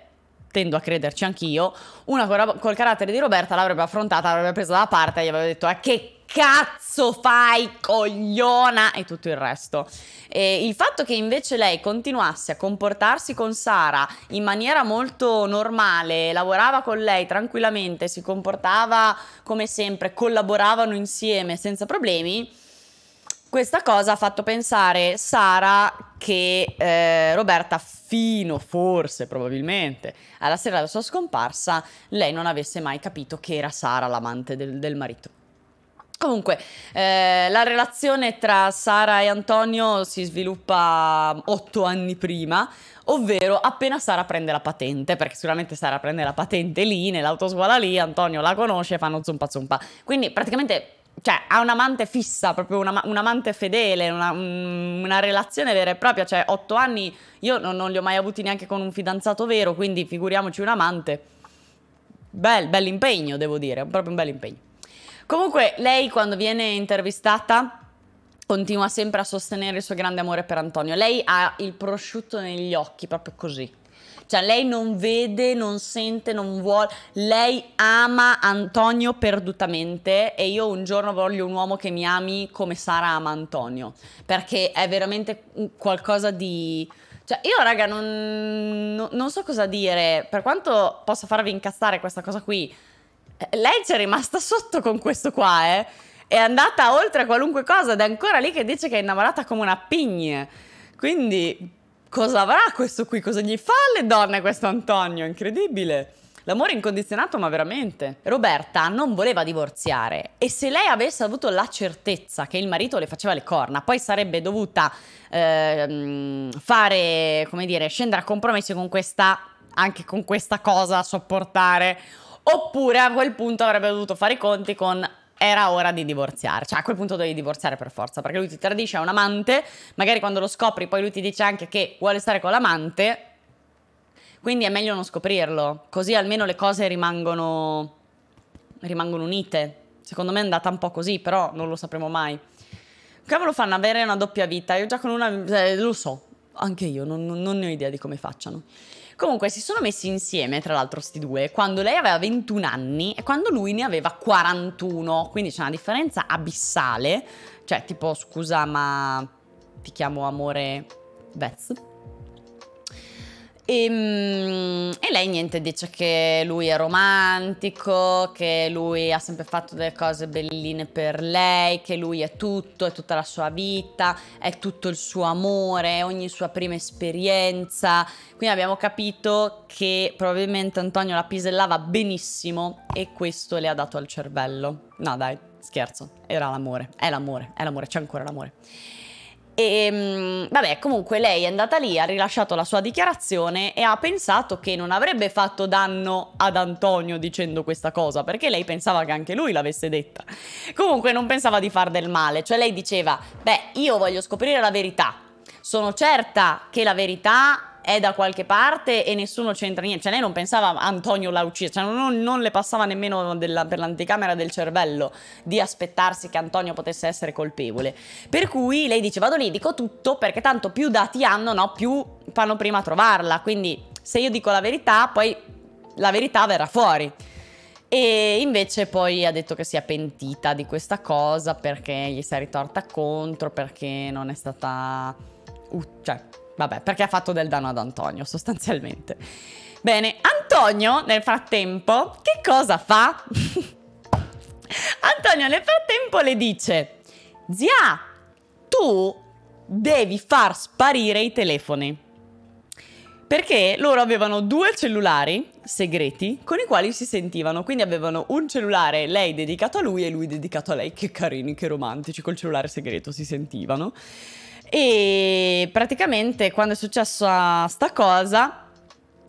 tendo a crederci anch'io, una col, col carattere di Roberta l'avrebbe affrontata, l'avrebbe presa da parte e gli avrebbe detto, eh, che cazzo fai, cogliona, e tutto il resto. E il fatto che invece lei continuasse a comportarsi con Sara in maniera molto normale, lavorava con lei tranquillamente, si comportava come sempre, collaboravano insieme senza problemi, questa cosa ha fatto pensare Sara che eh, Roberta, fino forse probabilmente alla sera della sua scomparsa, lei non avesse mai capito che era Sara l'amante del, del marito. Comunque, eh, la relazione tra Sara e Antonio si sviluppa mm, otto anni prima, ovvero appena Sara prende la patente, perché sicuramente Sara prende la patente lì, nell'autoscuola lì, Antonio la conosce, fanno zumpa zumpa. Quindi praticamente cioè, ha un'amante fissa, proprio un'amante un fedele, una, una, relazione vera e propria, cioè, otto anni io non, non, li ho mai avuti neanche con un fidanzato vero, quindi figuriamoci un amante. Bel, bel impegno, devo dire, proprio un bel impegno. Comunque, lei quando viene intervistata continua sempre a sostenere il suo grande amore per Antonio. Lei ha il prosciutto negli occhi, proprio così. Cioè lei non vede, non sente, non vuole. Lei ama Antonio perdutamente e io un giorno voglio un uomo che mi ami come Sara ama Antonio. Perché è veramente qualcosa di... Cioè, io, raga, non, non, so cosa dire. Per quanto possa farvi incazzare questa cosa qui, eh, lei c'è rimasta sotto con questo qua, eh. È andata oltre a qualunque cosa ed è ancora lì che dice che è innamorata come una pigne. Quindi, cosa avrà questo qui? Cosa gli fa alle donne questo Antonio? Incredibile. L'amore incondizionato, ma veramente. Roberta non voleva divorziare e se lei avesse avuto la certezza che il marito le faceva le corna, poi sarebbe dovuta eh, fare, come dire, scendere a compromessi con questa, anche con questa cosa, a sopportare. Oppure a quel punto avrebbe dovuto fare i conti con era ora di divorziare. Cioè, a quel punto devi divorziare per forza, perché lui ti tradisce, è un amante, magari quando lo scopri poi lui ti dice anche che vuole stare con l'amante, quindi è meglio non scoprirlo, così almeno le cose rimangono, rimangono unite. Secondo me è andata un po' così, però non lo sapremo mai. Cavolo fanno avere una doppia vita, io già con una... Eh, lo so, anche io, non, non ne ho idea di come facciano. Comunque si sono messi insieme, tra l'altro, sti due, quando lei aveva 21 anni e quando lui ne aveva 41, quindi c'è una differenza abissale, cioè tipo scusa ma ti chiamo amore Beth. E, ehm, e, lei niente dice che lui è romantico, che lui ha sempre fatto delle cose belline per lei, che lui è tutto, è tutta la sua vita, è tutto il suo amore, ogni sua prima esperienza. Quindi abbiamo capito che probabilmente Antonio la pisellava benissimo e questo le ha dato al cervello. No dai, scherzo, era l'amore, è l'amore, è l'amore, c'è ancora l'amore. E ehm, vabbè, comunque lei è andata lì, ha rilasciato la sua dichiarazione e ha pensato che non avrebbe fatto danno ad Antonio dicendo questa cosa, perché lei pensava che anche lui l'avesse detta. Comunque non pensava di far del male, cioè lei diceva, beh, io voglio scoprire la verità, sono certa che la verità è da qualche parte e nessuno c'entra niente. Cioè, lei non pensava Antonio l'ha ucciso, cioè, non, non, le passava nemmeno della, per l'anticamera del cervello di aspettarsi che Antonio potesse essere colpevole. Per cui lei dice: Vado lì, dico tutto perché tanto più dati hanno, no, più fanno prima a trovarla. Quindi, se io dico la verità, poi la verità verrà fuori. E invece poi ha detto che si è pentita di questa cosa perché gli si è ritorta contro, perché non è stata. Uh, cioè, Vabbè, perché ha fatto del danno ad Antonio, sostanzialmente. Bene, Antonio, nel frattempo, che cosa fa? Antonio, nel frattempo le dice, zia, tu devi far sparire i telefoni. Perché loro avevano due cellulari segreti con i quali si sentivano, quindi avevano un cellulare lei dedicato a lui e lui dedicato a lei, che carini, che romantici, col cellulare segreto si sentivano. E praticamente quando è successa sta cosa,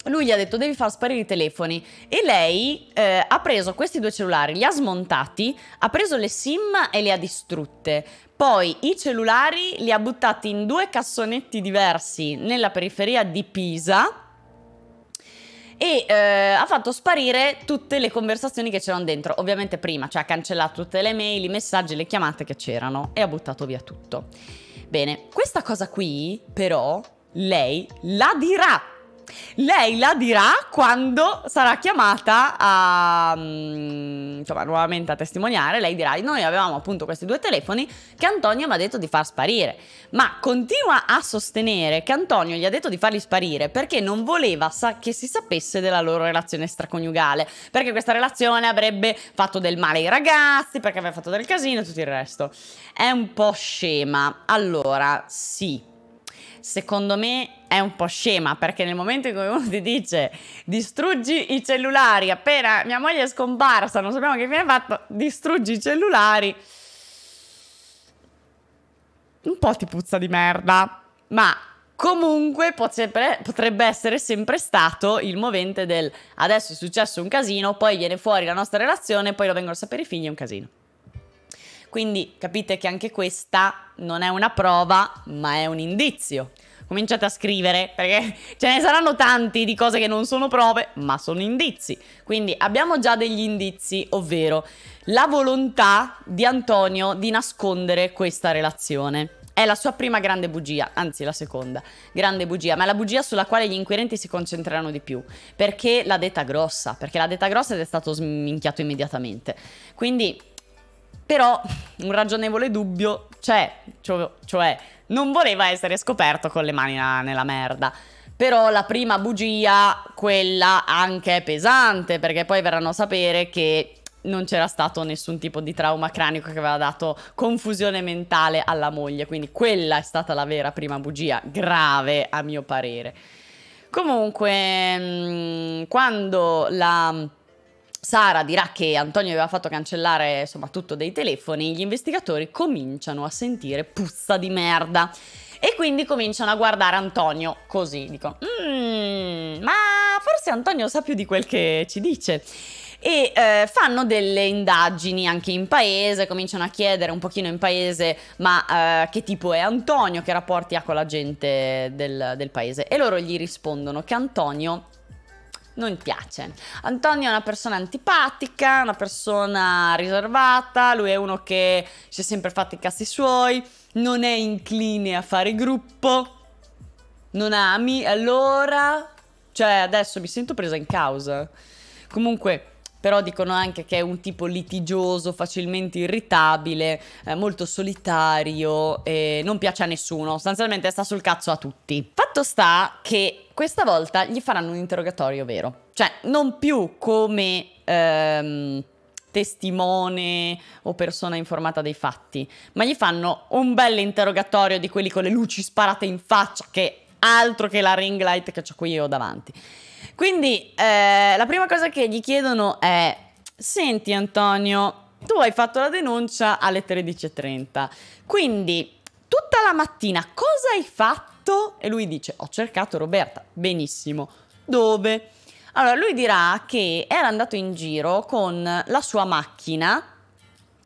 lui gli ha detto devi far sparire i telefoni e lei eh, ha preso questi due cellulari, li ha smontati, ha preso le sim e le ha distrutte. Poi i cellulari li ha buttati in due cassonetti diversi nella periferia di Pisa e eh, ha fatto sparire tutte le conversazioni che c'erano dentro. Ovviamente prima, cioè ha cancellato tutte le mail, i messaggi, le chiamate che c'erano e ha buttato via tutto. Bene, questa cosa qui, però, lei la dirà lei la dirà quando sarà chiamata a, mm, insomma, nuovamente a testimoniare. Lei dirà: Noi avevamo appunto questi due telefoni che Antonio mi ha detto di far sparire. Ma continua a sostenere che Antonio gli ha detto di farli sparire perché non voleva che si sapesse della loro relazione straconiugale. Perché questa relazione avrebbe fatto del male ai ragazzi, perché aveva fatto del casino e tutto il resto. È un po' scema. Allora, sì secondo me è un po' scema perché nel momento in cui uno ti dice distruggi i cellulari, appena mia moglie è scomparsa, non sappiamo che mi hai fatto, distruggi i cellulari, un po' ti puzza di merda, ma comunque potrebbe essere sempre stato il movente del adesso è successo un casino, poi viene fuori la nostra relazione, poi lo vengono a sapere i figli, è un casino. Quindi capite che anche questa non è una prova, ma è un indizio. Cominciate a scrivere perché ce ne saranno tanti di cose che non sono prove, ma sono indizi. Quindi abbiamo già degli indizi, ovvero la volontà di Antonio di nascondere questa relazione. È la sua prima grande bugia, anzi la seconda grande bugia, ma è la bugia sulla quale gli inquirenti si concentreranno di più, perché l'ha detta grossa, perché l'ha detta grossa ed è stato sminchiato immediatamente. Quindi però un ragionevole dubbio c'è, cioè, cioè non voleva essere scoperto con le mani nella merda. Però la prima bugia, quella anche è pesante, perché poi verranno a sapere che non c'era stato nessun tipo di trauma cranico che aveva dato confusione mentale alla moglie, quindi quella è stata la vera prima bugia, grave a mio parere. Comunque, mm, quando la Sara dirà che Antonio aveva fatto cancellare insomma tutto dei telefoni, gli investigatori cominciano a sentire puzza di merda e quindi cominciano a guardare Antonio così, dicono mm, ma forse Antonio sa più di quel che ci dice e eh, fanno delle indagini anche in paese, cominciano a chiedere un pochino in paese ma eh, che tipo è Antonio, che rapporti ha con la gente del, del paese e loro gli rispondono che Antonio non piace. Antonio è una persona antipatica, una persona riservata, lui è uno che si è sempre fatto i cazzi suoi, non è incline a fare gruppo, non ami, allora... Cioè, adesso mi sento presa in causa. Comunque, però dicono anche che è un tipo litigioso, facilmente irritabile, eh, molto solitario e non piace a nessuno, sostanzialmente sta sul cazzo a tutti. Fatto sta che questa volta gli faranno un interrogatorio vero, cioè non più come... Ehm, testimone o persona informata dei fatti, ma gli fanno un bel interrogatorio di quelli con le luci sparate in faccia, che altro che la ring light che ho qui io davanti. Quindi eh, la prima cosa che gli chiedono è, senti Antonio, tu hai fatto la denuncia alle 13.30, quindi tutta la mattina cosa hai fatto? E lui dice, ho cercato Roberta, benissimo, dove? Allora lui dirà che era andato in giro con la sua macchina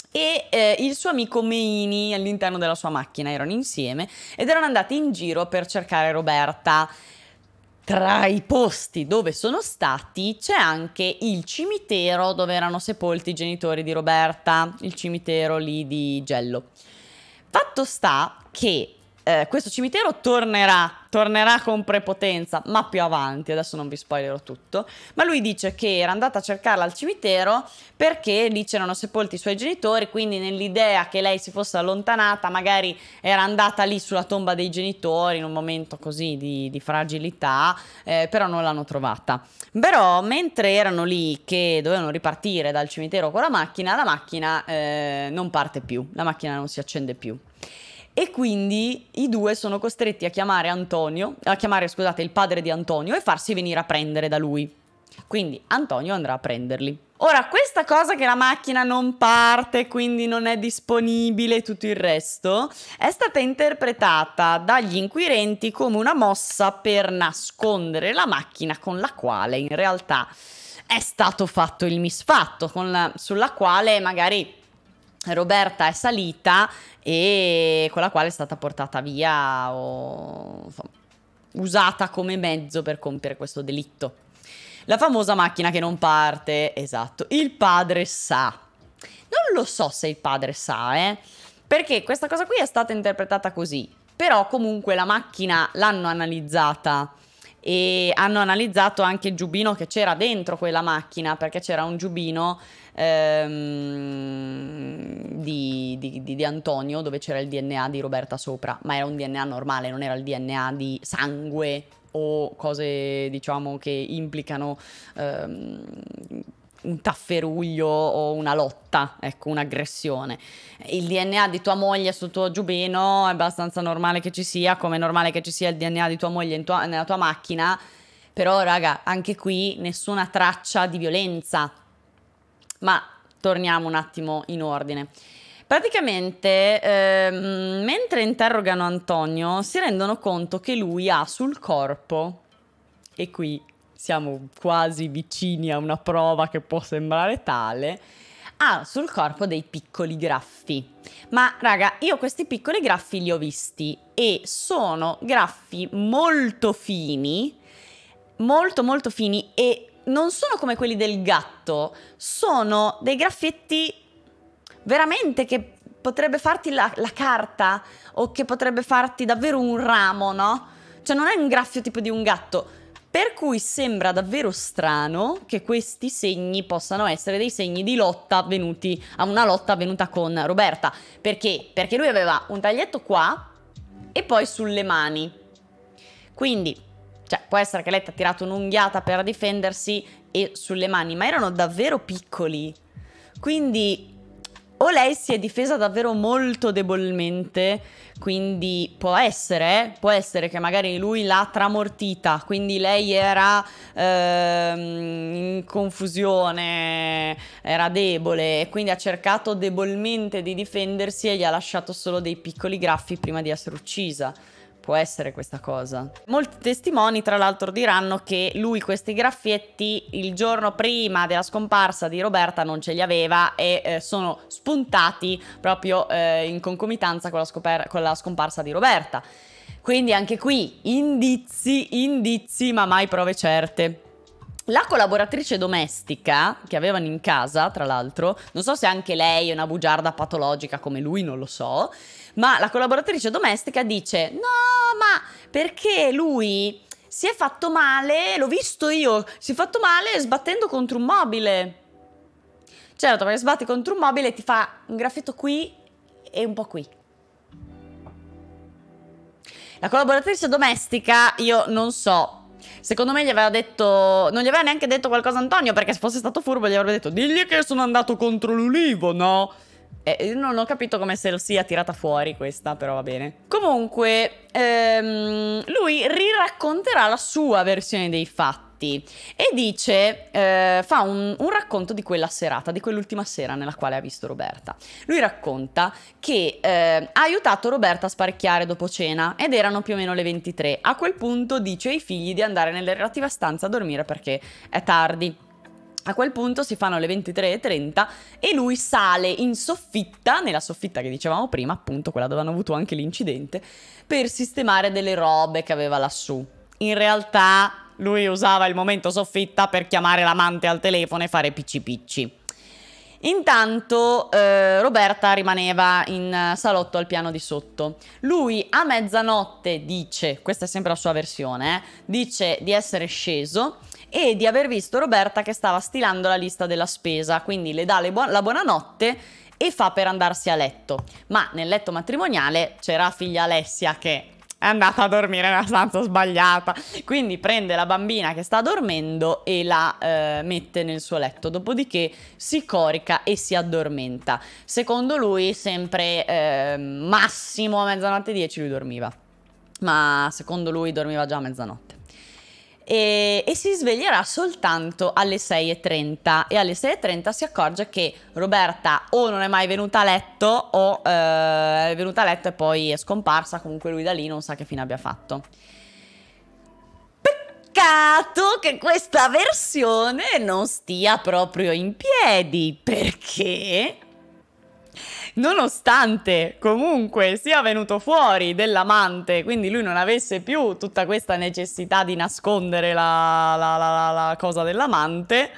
e eh, il suo amico Meini all'interno della sua macchina erano insieme ed erano andati in giro per cercare Roberta tra i posti dove sono stati c'è anche il cimitero dove erano sepolti i genitori di Roberta, il cimitero lì di Gello. Fatto sta che eh, questo cimitero tornerà tornerà con prepotenza, ma più avanti, adesso non vi spoilerò tutto, ma lui dice che era andata a cercarla al cimitero perché lì c'erano sepolti i suoi genitori, quindi nell'idea che lei si fosse allontanata, magari era andata lì sulla tomba dei genitori in un momento così di, di fragilità, eh, però non l'hanno trovata. Però mentre erano lì che dovevano ripartire dal cimitero con la macchina, la macchina eh, non parte più, la macchina non si accende più e quindi i due sono costretti a chiamare Antonio, a chiamare, scusate, il padre di Antonio e farsi venire a prendere da lui. Quindi Antonio andrà a prenderli. Ora, questa cosa che la macchina non parte, quindi non è disponibile e tutto il resto, è stata interpretata dagli inquirenti come una mossa per nascondere la macchina con la quale in realtà è stato fatto il misfatto, la, sulla quale magari Roberta è salita e con la quale è stata portata via o insomma, usata come mezzo per compiere questo delitto. La famosa macchina che non parte, esatto, il padre sa. Non lo so se il padre sa, eh, perché questa cosa qui è stata interpretata così, però comunque la macchina l'hanno analizzata e hanno analizzato anche il giubbino che c'era dentro quella macchina, perché c'era un giubbino ehm, di, di, di, di, Antonio dove c'era il DNA di Roberta sopra, ma era un DNA normale, non era il DNA di sangue o cose diciamo che implicano ehm, un tafferuglio o una lotta, ecco, un'aggressione. Il DNA di tua moglie sul tuo giubino è abbastanza normale che ci sia, come è normale che ci sia il DNA di tua moglie tua, nella tua macchina, però raga, anche qui nessuna traccia di violenza ma torniamo un attimo in ordine. Praticamente, ehm, mentre interrogano Antonio, si rendono conto che lui ha sul corpo, e qui siamo quasi vicini a una prova che può sembrare tale, ha sul corpo dei piccoli graffi. Ma raga, io questi piccoli graffi li ho visti e sono graffi molto fini, molto molto fini e non sono come quelli del gatto, sono dei graffetti veramente che potrebbe farti la, la carta o che potrebbe farti davvero un ramo, no? Cioè non è un graffio tipo di un gatto, per cui sembra davvero strano che questi segni possano essere dei segni di lotta avvenuti a una lotta avvenuta con Roberta. Perché? Perché lui aveva un taglietto qua e poi sulle mani. Quindi cioè, può essere che lei ti ha tirato un'unghiata per difendersi e sulle mani, ma erano davvero piccoli. Quindi o lei si è difesa davvero molto debolmente, quindi può essere, può essere che magari lui l'ha tramortita, quindi lei era ehm, in confusione, era debole e quindi ha cercato debolmente di difendersi e gli ha lasciato solo dei piccoli graffi prima di essere uccisa può essere questa cosa. Molti testimoni, tra l'altro, diranno che lui questi graffietti il giorno prima della scomparsa di Roberta non ce li aveva e eh, sono spuntati proprio eh, in concomitanza con la, con la scomparsa di Roberta. Quindi anche qui indizi, indizi, ma mai prove certe. La collaboratrice domestica che avevano in casa, tra l'altro, non so se anche lei è una bugiarda patologica come lui, non lo so, ma la collaboratrice domestica dice no, ma perché lui si è fatto male, l'ho visto io, si è fatto male sbattendo contro un mobile. Certo, perché sbatti contro un mobile e ti fa un graffetto qui e un po' qui. La collaboratrice domestica, io non so Secondo me gli aveva detto... Non gli aveva neanche detto qualcosa Antonio, perché se fosse stato furbo gli avrebbe detto digli che sono andato contro l'ulivo, no? Eh, non ho capito come se lo sia tirata fuori questa, però va bene. Comunque, ehm, lui riracconterà la sua versione dei fatti Matti e dice, eh, fa un, un, racconto di quella serata, di quell'ultima sera nella quale ha visto Roberta. Lui racconta che eh, ha aiutato Roberta a sparecchiare dopo cena ed erano più o meno le 23. A quel punto dice ai figli di andare nella relativa stanza a dormire perché è tardi. A quel punto si fanno le 23.30 e lui sale in soffitta, nella soffitta che dicevamo prima, appunto quella dove hanno avuto anche l'incidente, per sistemare delle robe che aveva lassù. In realtà lui usava il momento soffitta per chiamare l'amante al telefono e fare picci picci. Intanto eh, Roberta rimaneva in salotto al piano di sotto. Lui a mezzanotte dice, questa è sempre la sua versione, eh, dice di essere sceso e di aver visto Roberta che stava stilando la lista della spesa, quindi le dà le bu la buonanotte e fa per andarsi a letto. Ma nel letto matrimoniale c'era la figlia Alessia che è andata a dormire nella stanza sbagliata. Quindi prende la bambina che sta dormendo e la eh, mette nel suo letto, dopodiché si corica e si addormenta. Secondo lui sempre eh, massimo a mezzanotte 10 lui dormiva, ma secondo lui dormiva già a mezzanotte e, e si sveglierà soltanto alle 6.30 e alle 6.30 si accorge che Roberta o non è mai venuta a letto o eh, è venuta a letto e poi è scomparsa, comunque lui da lì non sa che fine abbia fatto Peccato che questa versione non stia proprio in piedi perché nonostante comunque sia venuto fuori dell'amante, quindi lui non avesse più tutta questa necessità di nascondere la, la, la, la cosa dell'amante,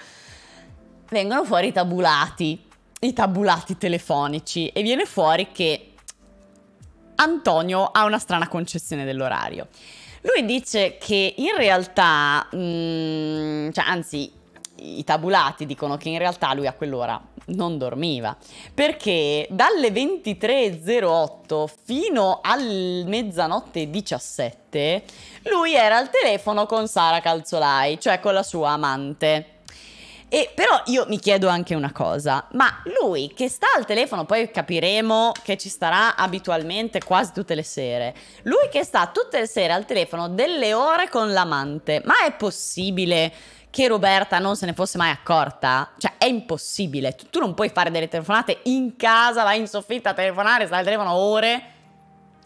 vengono fuori i tabulati, i tabulati telefonici e viene fuori che Antonio ha una strana concessione dell'orario. Lui dice che in realtà, mh, mm, cioè, anzi, i tabulati dicono che in realtà lui a quell'ora non dormiva, perché dalle 23.08 fino al mezzanotte 17 lui era al telefono con Sara Calzolai, cioè con la sua amante. E però io mi chiedo anche una cosa, ma lui che sta al telefono, poi capiremo che ci starà abitualmente quasi tutte le sere, lui che sta tutte le sere al telefono delle ore con l'amante, ma è possibile che Roberta non se ne fosse mai accorta, cioè è impossibile, tu, tu non puoi fare delle telefonate in casa, vai in soffitta a telefonare, stai al telefono ore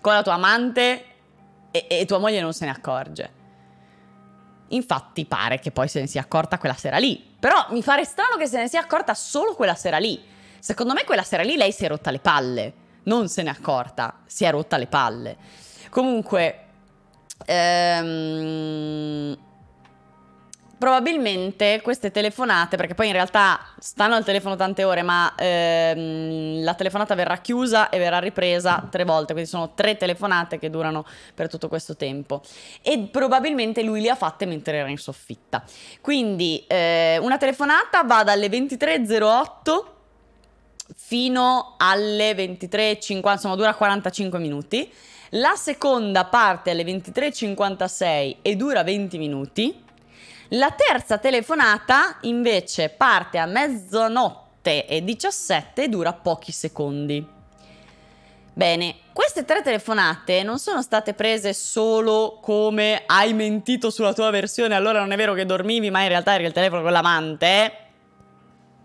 con la tua amante e, e tua moglie non se ne accorge. Infatti pare che poi se ne sia accorta quella sera lì, però mi pare strano che se ne sia accorta solo quella sera lì. Secondo me quella sera lì lei si è rotta le palle, non se ne è accorta, si è rotta le palle. Comunque... Ehm probabilmente queste telefonate, perché poi in realtà stanno al telefono tante ore, ma ehm, la telefonata verrà chiusa e verrà ripresa tre volte, quindi sono tre telefonate che durano per tutto questo tempo. E probabilmente lui le ha fatte mentre era in soffitta. Quindi eh, una telefonata va dalle 23.08 fino alle 23.50, insomma dura 45 minuti. La seconda parte alle 23.56 e dura 20 minuti. La terza telefonata invece parte a mezzanotte e 17 e dura pochi secondi. Bene, queste tre telefonate non sono state prese solo come hai mentito sulla tua versione, allora non è vero che dormivi, ma in realtà eri il telefono con l'amante.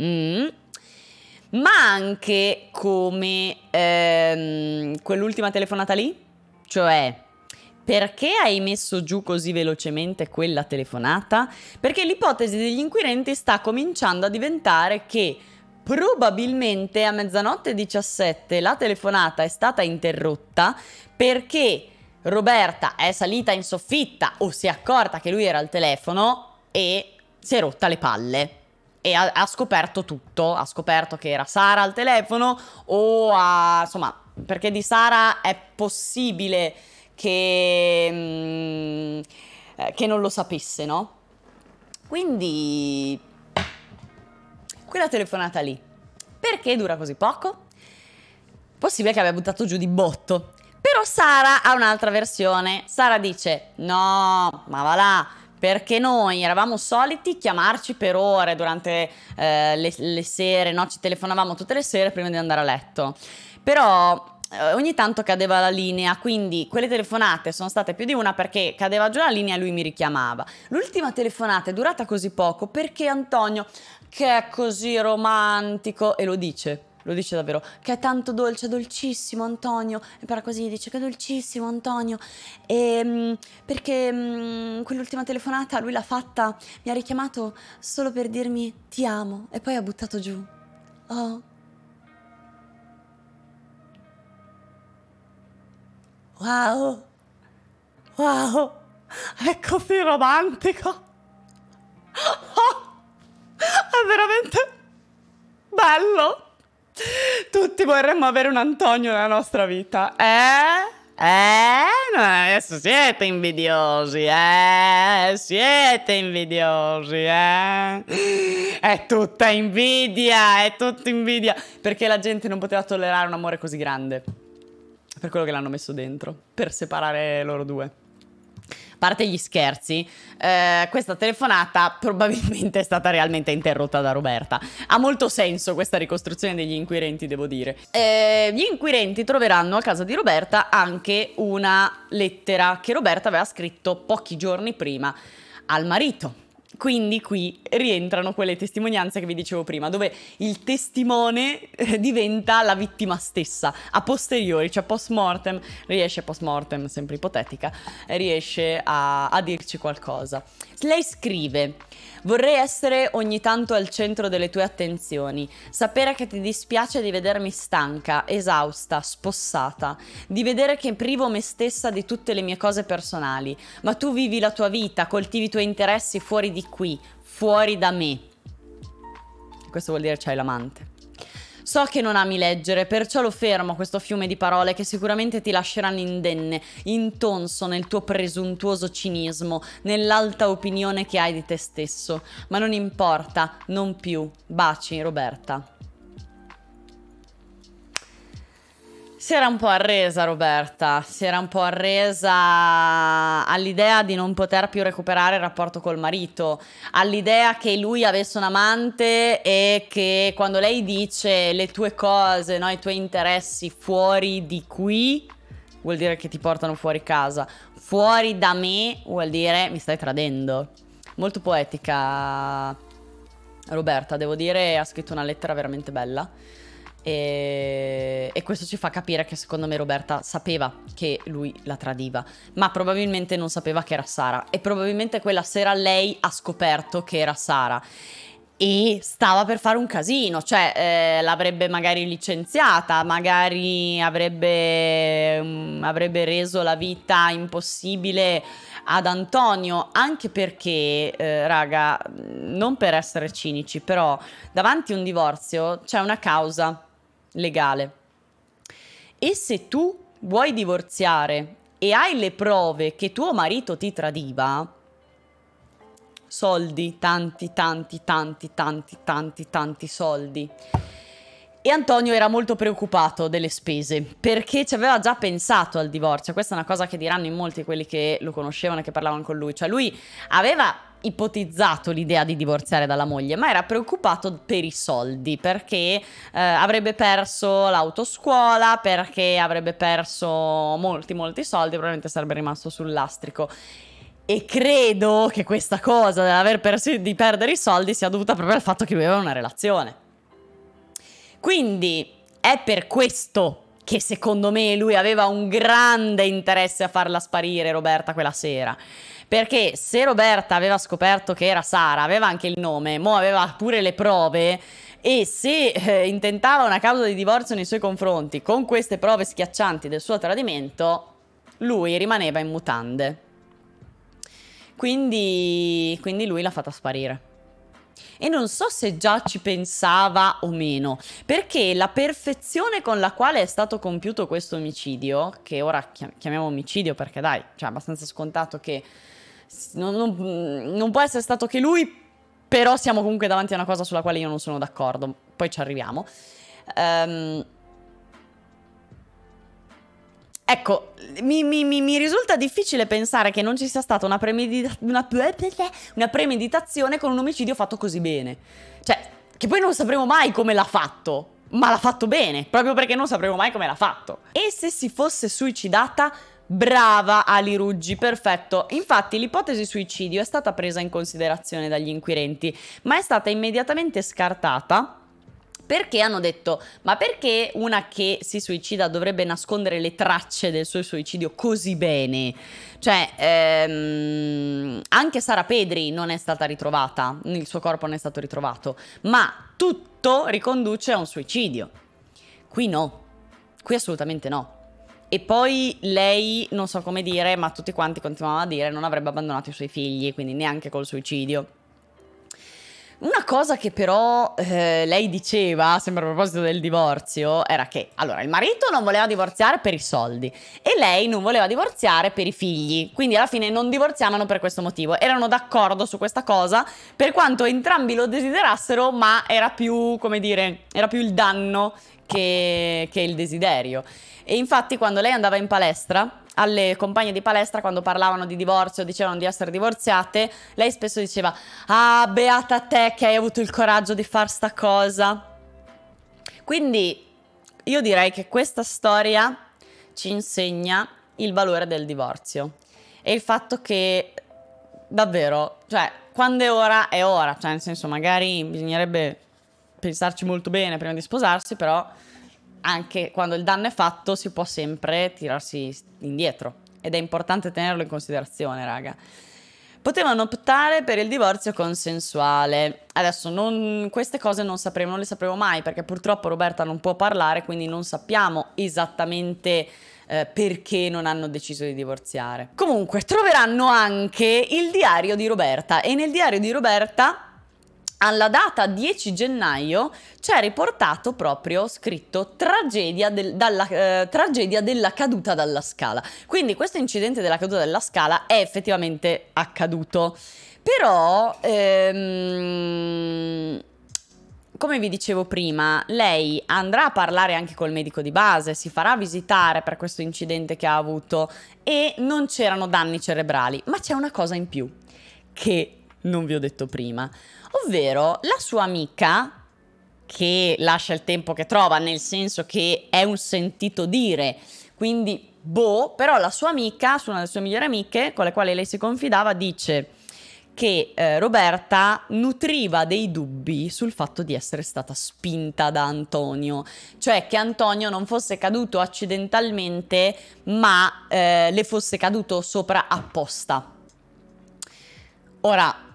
Mm. Ma anche come ehm, quell'ultima telefonata lì, cioè perché hai messo giù così velocemente quella telefonata? Perché l'ipotesi degli inquirenti sta cominciando a diventare che probabilmente a mezzanotte 17 la telefonata è stata interrotta perché Roberta è salita in soffitta o si è accorta che lui era al telefono e si è rotta le palle e ha, ha scoperto tutto, ha scoperto che era Sara al telefono o ha, insomma, perché di Sara è possibile che, mm, eh, che non lo sapesse, no? Quindi quella telefonata lì, perché dura così poco? Possibile che abbia buttato giù di botto. Però Sara ha un'altra versione. Sara dice: No, ma va là, perché noi eravamo soliti chiamarci per ore durante eh, le, le, sere, no? ci telefonavamo tutte le sere prima di andare a letto. Però eh, ogni tanto cadeva la linea, quindi quelle telefonate sono state più di una perché cadeva giù la linea e lui mi richiamava. L'ultima telefonata è durata così poco perché Antonio, che è così romantico, e lo dice, lo dice davvero, che è tanto dolce, dolcissimo Antonio, e parla così, dice che è dolcissimo Antonio, e, ehm, perché mm, quell'ultima telefonata lui l'ha fatta, mi ha richiamato solo per dirmi ti amo, e poi ha buttato giù. Oh, Wow! Wow! È così romantico! Oh, è veramente bello! Tutti vorremmo avere un Antonio nella nostra vita. Eh? Eh? adesso siete invidiosi, eh? Siete invidiosi, eh? È tutta invidia, è tutta invidia. Perché la gente non poteva tollerare un amore così grande per quello che l'hanno messo dentro, per separare loro due. A Parte gli scherzi, eh, questa telefonata probabilmente è stata realmente interrotta da Roberta. Ha molto senso questa ricostruzione degli inquirenti, devo dire. Eh, gli inquirenti troveranno a casa di Roberta anche una lettera che Roberta aveva scritto pochi giorni prima al marito quindi qui rientrano quelle testimonianze che vi dicevo prima, dove il testimone eh, diventa la vittima stessa, a posteriori, cioè post mortem, riesce post mortem, sempre ipotetica, riesce a, a dirci qualcosa. Lei scrive, vorrei essere ogni tanto al centro delle tue attenzioni, sapere che ti dispiace di vedermi stanca, esausta, spossata, di vedere che privo me stessa di tutte le mie cose personali, ma tu vivi la tua vita, coltivi i tuoi interessi fuori di qui, fuori da me. Questo vuol dire c'hai l'amante. So che non ami leggere, perciò lo fermo questo fiume di parole che sicuramente ti lasceranno indenne, intonso nel tuo presuntuoso cinismo, nell'alta opinione che hai di te stesso. Ma non importa, non più. Baci, Roberta. Si era un po' arresa Roberta, si era un po' arresa all'idea di non poter più recuperare il rapporto col marito, all'idea che lui avesse un amante e che quando lei dice le tue cose, no, i tuoi interessi fuori di qui, vuol dire che ti portano fuori casa, fuori da me vuol dire mi stai tradendo. Molto poetica Roberta, devo dire, ha scritto una lettera veramente bella. E, e, questo ci fa capire che secondo me Roberta sapeva che lui la tradiva, ma probabilmente non sapeva che era Sara e probabilmente quella sera lei ha scoperto che era Sara e stava per fare un casino, cioè eh, l'avrebbe magari licenziata, magari avrebbe, mh, mm, avrebbe, reso la vita impossibile ad Antonio, anche perché, eh, raga, mm, non per essere cinici, però davanti a un divorzio c'è una causa legale. E se tu vuoi divorziare e hai le prove che tuo marito ti tradiva, soldi, tanti, tanti, tanti, tanti, tanti, tanti soldi. E Antonio era molto preoccupato delle spese perché ci aveva già pensato al divorzio. Questa è una cosa che diranno in molti quelli che lo conoscevano e che parlavano con lui. Cioè, lui aveva ipotizzato l'idea di divorziare dalla moglie, ma era preoccupato per i soldi perché eh, avrebbe perso l'autoscuola, perché avrebbe perso molti molti soldi, probabilmente sarebbe rimasto sul lastrico. E credo che questa cosa dell'aver perso di perdere i soldi sia dovuta proprio al fatto che lui aveva una relazione. Quindi è per questo che secondo me lui aveva un grande interesse a farla sparire Roberta quella sera. Perché se Roberta aveva scoperto che era Sara, aveva anche il nome, mo aveva pure le prove e se eh, intentava una causa di divorzio nei suoi confronti con queste prove schiaccianti del suo tradimento, lui rimaneva in mutande. Quindi, quindi lui l'ha fatta sparire. E non so se già ci pensava o meno, perché la perfezione con la quale è stato compiuto questo omicidio, che ora chiamiamo omicidio perché dai, cioè è abbastanza scontato che non, non, non può essere stato che lui, però siamo comunque davanti a una cosa sulla quale io non sono d'accordo, poi ci arriviamo. Ehm... Ecco, mi, mi, mi, risulta difficile pensare che non ci sia stata una, premedita una, una, premeditazione con un omicidio fatto così bene. Cioè, che poi non sapremo mai come l'ha fatto, ma l'ha fatto bene, proprio perché non sapremo mai come l'ha fatto. E se si fosse suicidata, Brava Ali Ruggi, perfetto. Infatti l'ipotesi suicidio è stata presa in considerazione dagli inquirenti, ma è stata immediatamente scartata perché hanno detto ma perché una che si suicida dovrebbe nascondere le tracce del suo suicidio così bene? Cioè, ehm, anche Sara Pedri non è stata ritrovata, il suo corpo non è stato ritrovato, ma tutto riconduce a un suicidio. Qui no, qui assolutamente no. E poi lei, non so come dire, ma tutti quanti continuavano a dire, non avrebbe abbandonato i suoi figli, quindi neanche col suicidio. Una cosa che però eh, lei diceva, sempre a proposito del divorzio, era che allora il marito non voleva divorziare per i soldi e lei non voleva divorziare per i figli, quindi alla fine non divorziavano per questo motivo. Erano d'accordo su questa cosa per quanto entrambi lo desiderassero, ma era più, come dire, era più il danno che, che il desiderio. E infatti quando lei andava in palestra, alle compagne di palestra quando parlavano di divorzio, dicevano di essere divorziate, lei spesso diceva "Ah, beata te che hai avuto il coraggio di far sta cosa". Quindi io direi che questa storia ci insegna il valore del divorzio e il fatto che davvero, cioè, quando è ora è ora, cioè nel senso magari bisognerebbe pensarci molto bene prima di sposarsi, però anche quando il danno è fatto si può sempre tirarsi indietro ed è importante tenerlo in considerazione, raga. Potevano optare per il divorzio consensuale. Adesso non, queste cose non sapremo, non le sapremo mai perché purtroppo Roberta non può parlare, quindi non sappiamo esattamente eh, perché non hanno deciso di divorziare. Comunque, troveranno anche il diario di Roberta e nel diario di Roberta alla data 10 gennaio c'è riportato proprio scritto tragedia, del, dalla, eh, tragedia, della caduta dalla scala. Quindi questo incidente della caduta dalla scala è effettivamente accaduto. Però, ehm, come vi dicevo prima, lei andrà a parlare anche col medico di base, si farà visitare per questo incidente che ha avuto e non c'erano danni cerebrali. Ma c'è una cosa in più che non vi ho detto prima ovvero la sua amica che lascia il tempo che trova, nel senso che è un sentito dire, quindi boh, però la sua amica, una delle sue migliori amiche con le quali lei si confidava, dice che eh, Roberta nutriva dei dubbi sul fatto di essere stata spinta da Antonio, cioè che Antonio non fosse caduto accidentalmente ma eh, le fosse caduto sopra apposta. Ora,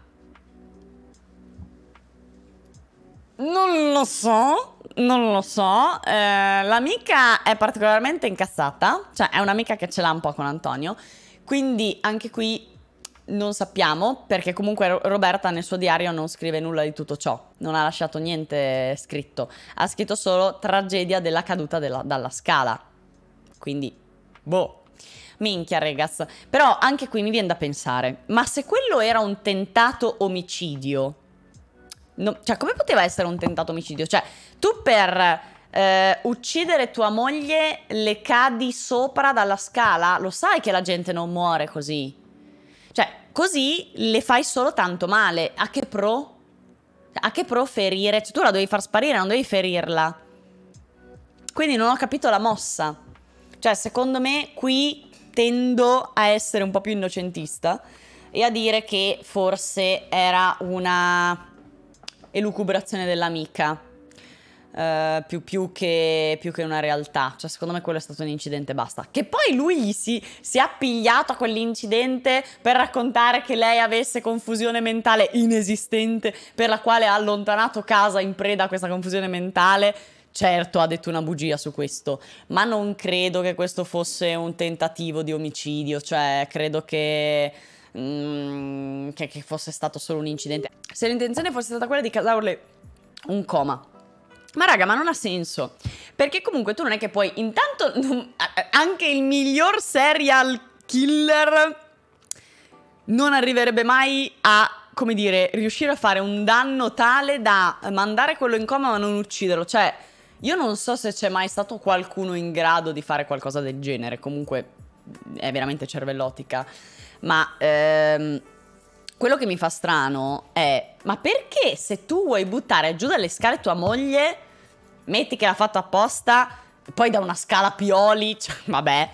Non lo so, non lo so. Eh, l'amica è particolarmente incazzata, cioè è un'amica che ce l'ha un po' con Antonio, quindi anche qui non sappiamo perché comunque Roberta nel suo diario non scrive nulla di tutto ciò, non ha lasciato niente scritto, ha scritto solo tragedia della caduta della, dalla scala. Quindi, boh. Minchia, ragazzi. Però anche qui mi viene da pensare, ma se quello era un tentato omicidio, No, cioè, come poteva essere un tentato omicidio? Cioè, tu per eh, uccidere tua moglie le cadi sopra dalla scala? Lo sai che la gente non muore così? Cioè, così le fai solo tanto male. A che pro? A che pro ferire? Cioè, tu la devi far sparire, non devi ferirla. Quindi non ho capito la mossa. Cioè, secondo me qui tendo a essere un po' più innocentista e a dire che forse era una elucubrazione dell'amica. Uh, più, più, che, più, che, una realtà. Cioè, secondo me quello è stato un incidente e basta. Che poi lui si, si è appigliato a quell'incidente per raccontare che lei avesse confusione mentale inesistente, per la quale ha allontanato casa in preda a questa confusione mentale. Certo, ha detto una bugia su questo, ma non credo che questo fosse un tentativo di omicidio, cioè credo che mm, che, che fosse stato solo un incidente. Se l'intenzione fosse stata quella di causarle un coma, ma raga, ma non ha senso. Perché comunque tu non è che puoi. Intanto, non, anche il miglior serial killer non arriverebbe mai a, come dire, riuscire a fare un danno tale da mandare quello in coma ma non ucciderlo. Cioè, io non so se c'è mai stato qualcuno in grado di fare qualcosa del genere. Comunque, è veramente cervellotica ma ehm, quello che mi fa strano è, ma perché se tu vuoi buttare giù dalle scale tua moglie, metti che l'ha fatto apposta, poi da una scala Pioli, cioè, vabbè,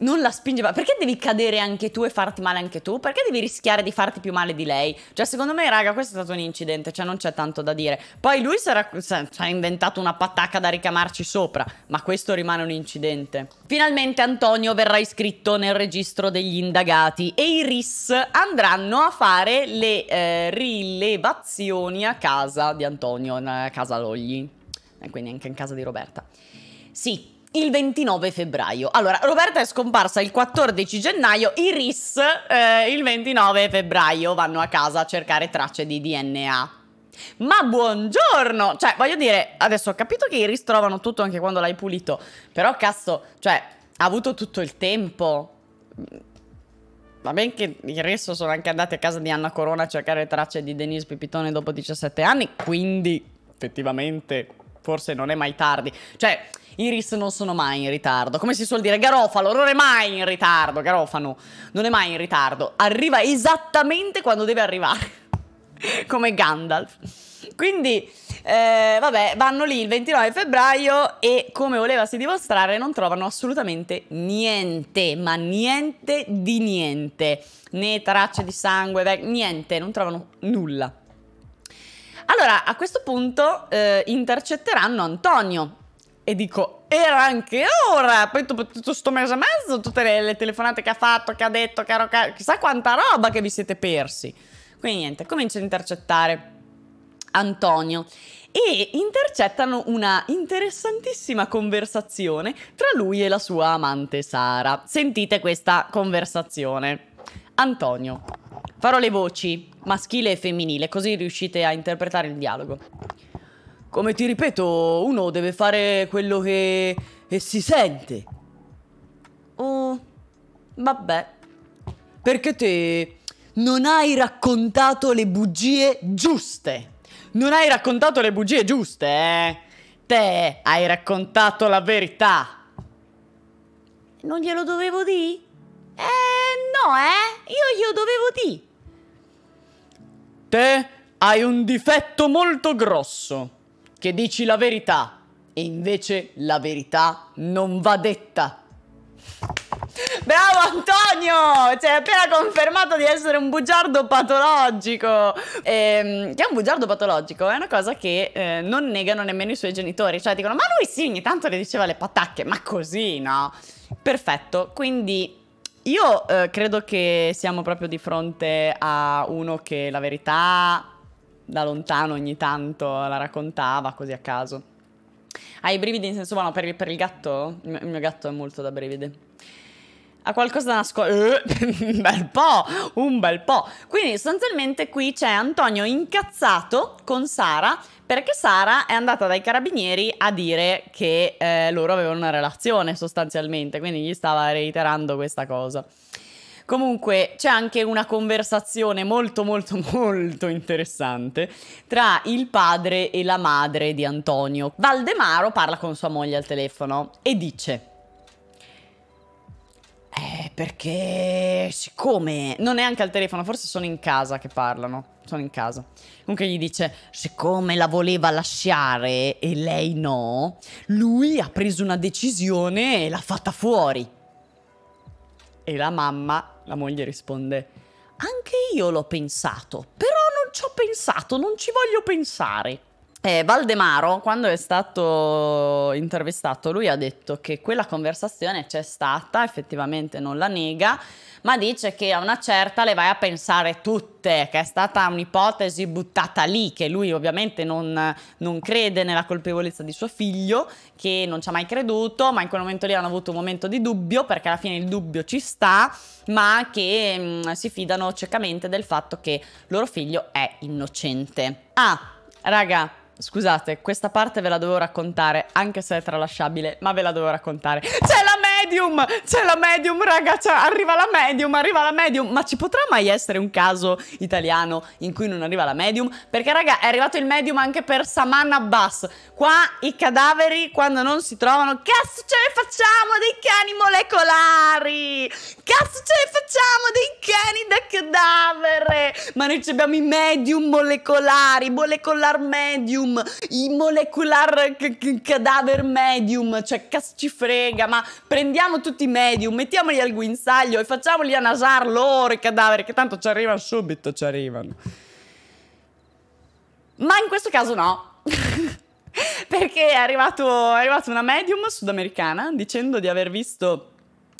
non la spingeva. Perché devi cadere anche tu e farti male anche tu? Perché devi rischiare di farti più male di lei? Cioè, secondo me, raga, questo è stato un incidente, cioè non c'è tanto da dire. Poi lui sarà, ha inventato una patacca da ricamarci sopra, ma questo rimane un incidente. Finalmente Antonio verrà iscritto nel registro degli indagati e i RIS andranno a fare le eh, rilevazioni a casa di Antonio, a casa Logli, e eh, quindi anche in casa di Roberta. Sì, il 29 febbraio. Allora, Roberta è scomparsa il 14 gennaio, Iris eh, il 29 febbraio vanno a casa a cercare tracce di DNA. Ma buongiorno! Cioè, voglio dire, adesso ho capito che Iris trovano tutto anche quando l'hai pulito, però cazzo, cioè, ha avuto tutto il tempo. Va bene che il resto sono anche andati a casa di Anna Corona a cercare tracce di Denise Pipitone dopo 17 anni, quindi effettivamente forse non è mai tardi. Cioè, Iris non sono mai in ritardo. Come si suol dire? Garofalo non è mai in ritardo. Garofano non è mai in ritardo. Arriva esattamente quando deve arrivare. Come Gandalf. Quindi, eh, vabbè, vanno lì il 29 febbraio e come volevasi dimostrare non trovano assolutamente niente, ma niente di niente. Né tracce di sangue, niente, non trovano nulla. Allora, a questo punto eh, intercetteranno Antonio, e dico era anche ora poi tutto sto mese e mezzo tutte le, le, telefonate che ha fatto che ha detto che ha chissà quanta roba che vi siete persi quindi niente comincia ad intercettare Antonio e intercettano una interessantissima conversazione tra lui e la sua amante Sara sentite questa conversazione Antonio farò le voci maschile e femminile così riuscite a interpretare il dialogo come ti ripeto, uno deve fare quello che, che si sente. Oh, vabbè. Perché te non hai raccontato le bugie giuste. Non hai raccontato le bugie giuste, eh? Te hai raccontato la verità. Non glielo dovevo dire? Eh, no, eh? Io glielo dovevo dire. Te hai un difetto molto grosso che dici la verità e invece la verità non va detta. Bravo Antonio! Ci cioè, hai appena confermato di essere un bugiardo patologico. Ehm, che è un bugiardo patologico è una cosa che eh, non negano nemmeno i suoi genitori. Cioè dicono, ma lui sì, ogni tanto le diceva le patacche, ma così no? Perfetto, quindi io eh, credo che siamo proprio di fronte a uno che la verità da lontano ogni tanto la raccontava così a caso. Hai ah, i brividi in senso buono per il, per il gatto? Il mio, il mio gatto è molto da brividi ha qualcosa da nascondere. un bel po', un bel po'. Quindi sostanzialmente qui c'è Antonio incazzato con Sara perché Sara è andata dai carabinieri a dire che eh, loro avevano una relazione sostanzialmente, quindi gli stava reiterando questa cosa. Comunque c'è anche una conversazione molto molto molto interessante tra il padre e la madre di Antonio. Valdemaro parla con sua moglie al telefono e dice eh, perché siccome non è anche al telefono, forse sono in casa che parlano. Sono in casa. Comunque gli dice: Siccome la voleva lasciare e lei no, lui ha preso una decisione e l'ha fatta fuori. E la mamma la moglie risponde, anche io l'ho pensato, però non ci ho pensato, non ci voglio pensare. Eh, Valdemaro, quando è stato intervistato, lui ha detto che quella conversazione c'è stata, effettivamente non la nega, ma dice che a una certa le vai a pensare tutte, che è stata un'ipotesi buttata lì, che lui ovviamente non, non crede nella colpevolezza di suo figlio, che non ci ha mai creduto, ma in quel momento lì hanno avuto un momento di dubbio, perché alla fine il dubbio ci sta, ma che mh, mm, si fidano ciecamente del fatto che loro figlio è innocente. Ah, raga, scusate, questa parte ve la dovevo raccontare, anche se è tralasciabile, ma ve la dovevo raccontare. C'è la medium, c'è la medium, raga, arriva la medium, arriva la medium. Ma ci potrà mai essere un caso italiano in cui non arriva la medium? Perché, raga, è arrivato il medium anche per Saman Abbas. Qua i cadaveri, quando non si trovano, cazzo ce ne facciamo dei cani molecolari! Cazzo ce ne facciamo dei cani da cadavere! Ma noi abbiamo i medium molecolari, molecolar medium, i molecolar cadaver medium, cioè cazzo ci frega, ma prendiamo prendiamo tutti i medium, mettiamoli al guinzaglio e facciamoli anasar loro i cadaveri, che tanto ci arrivano subito, ci arrivano. Ma in questo caso no. Perché è, arrivato, è arrivata una medium sudamericana dicendo di aver visto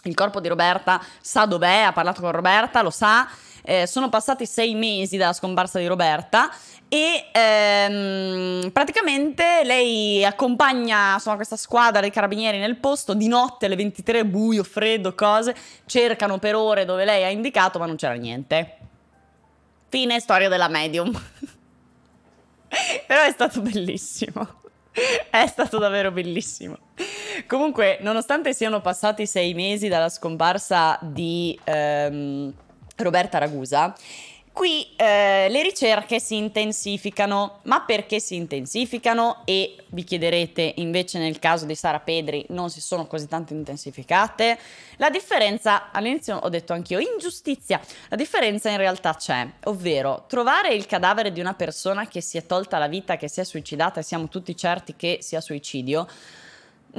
il corpo di Roberta, sa dov'è, ha parlato con Roberta, lo sa. Eh, sono passati sei mesi dalla scomparsa di Roberta e ehm, praticamente lei accompagna insomma, questa squadra dei carabinieri nel posto di notte alle 23, buio, freddo, cose. Cercano per ore dove lei ha indicato, ma non c'era niente. Fine storia della medium. Però è stato bellissimo. È stato davvero bellissimo. Comunque, nonostante siano passati sei mesi dalla scomparsa di ehm, Roberta Ragusa, Qui eh, le ricerche si intensificano, ma perché si intensificano? E vi chiederete, invece nel caso di Sara Pedri non si sono così tanto intensificate? La differenza, all'inizio ho detto anch'io, ingiustizia, la differenza in realtà c'è, ovvero trovare il cadavere di una persona che si è tolta la vita, che si è suicidata e siamo tutti certi che sia suicidio,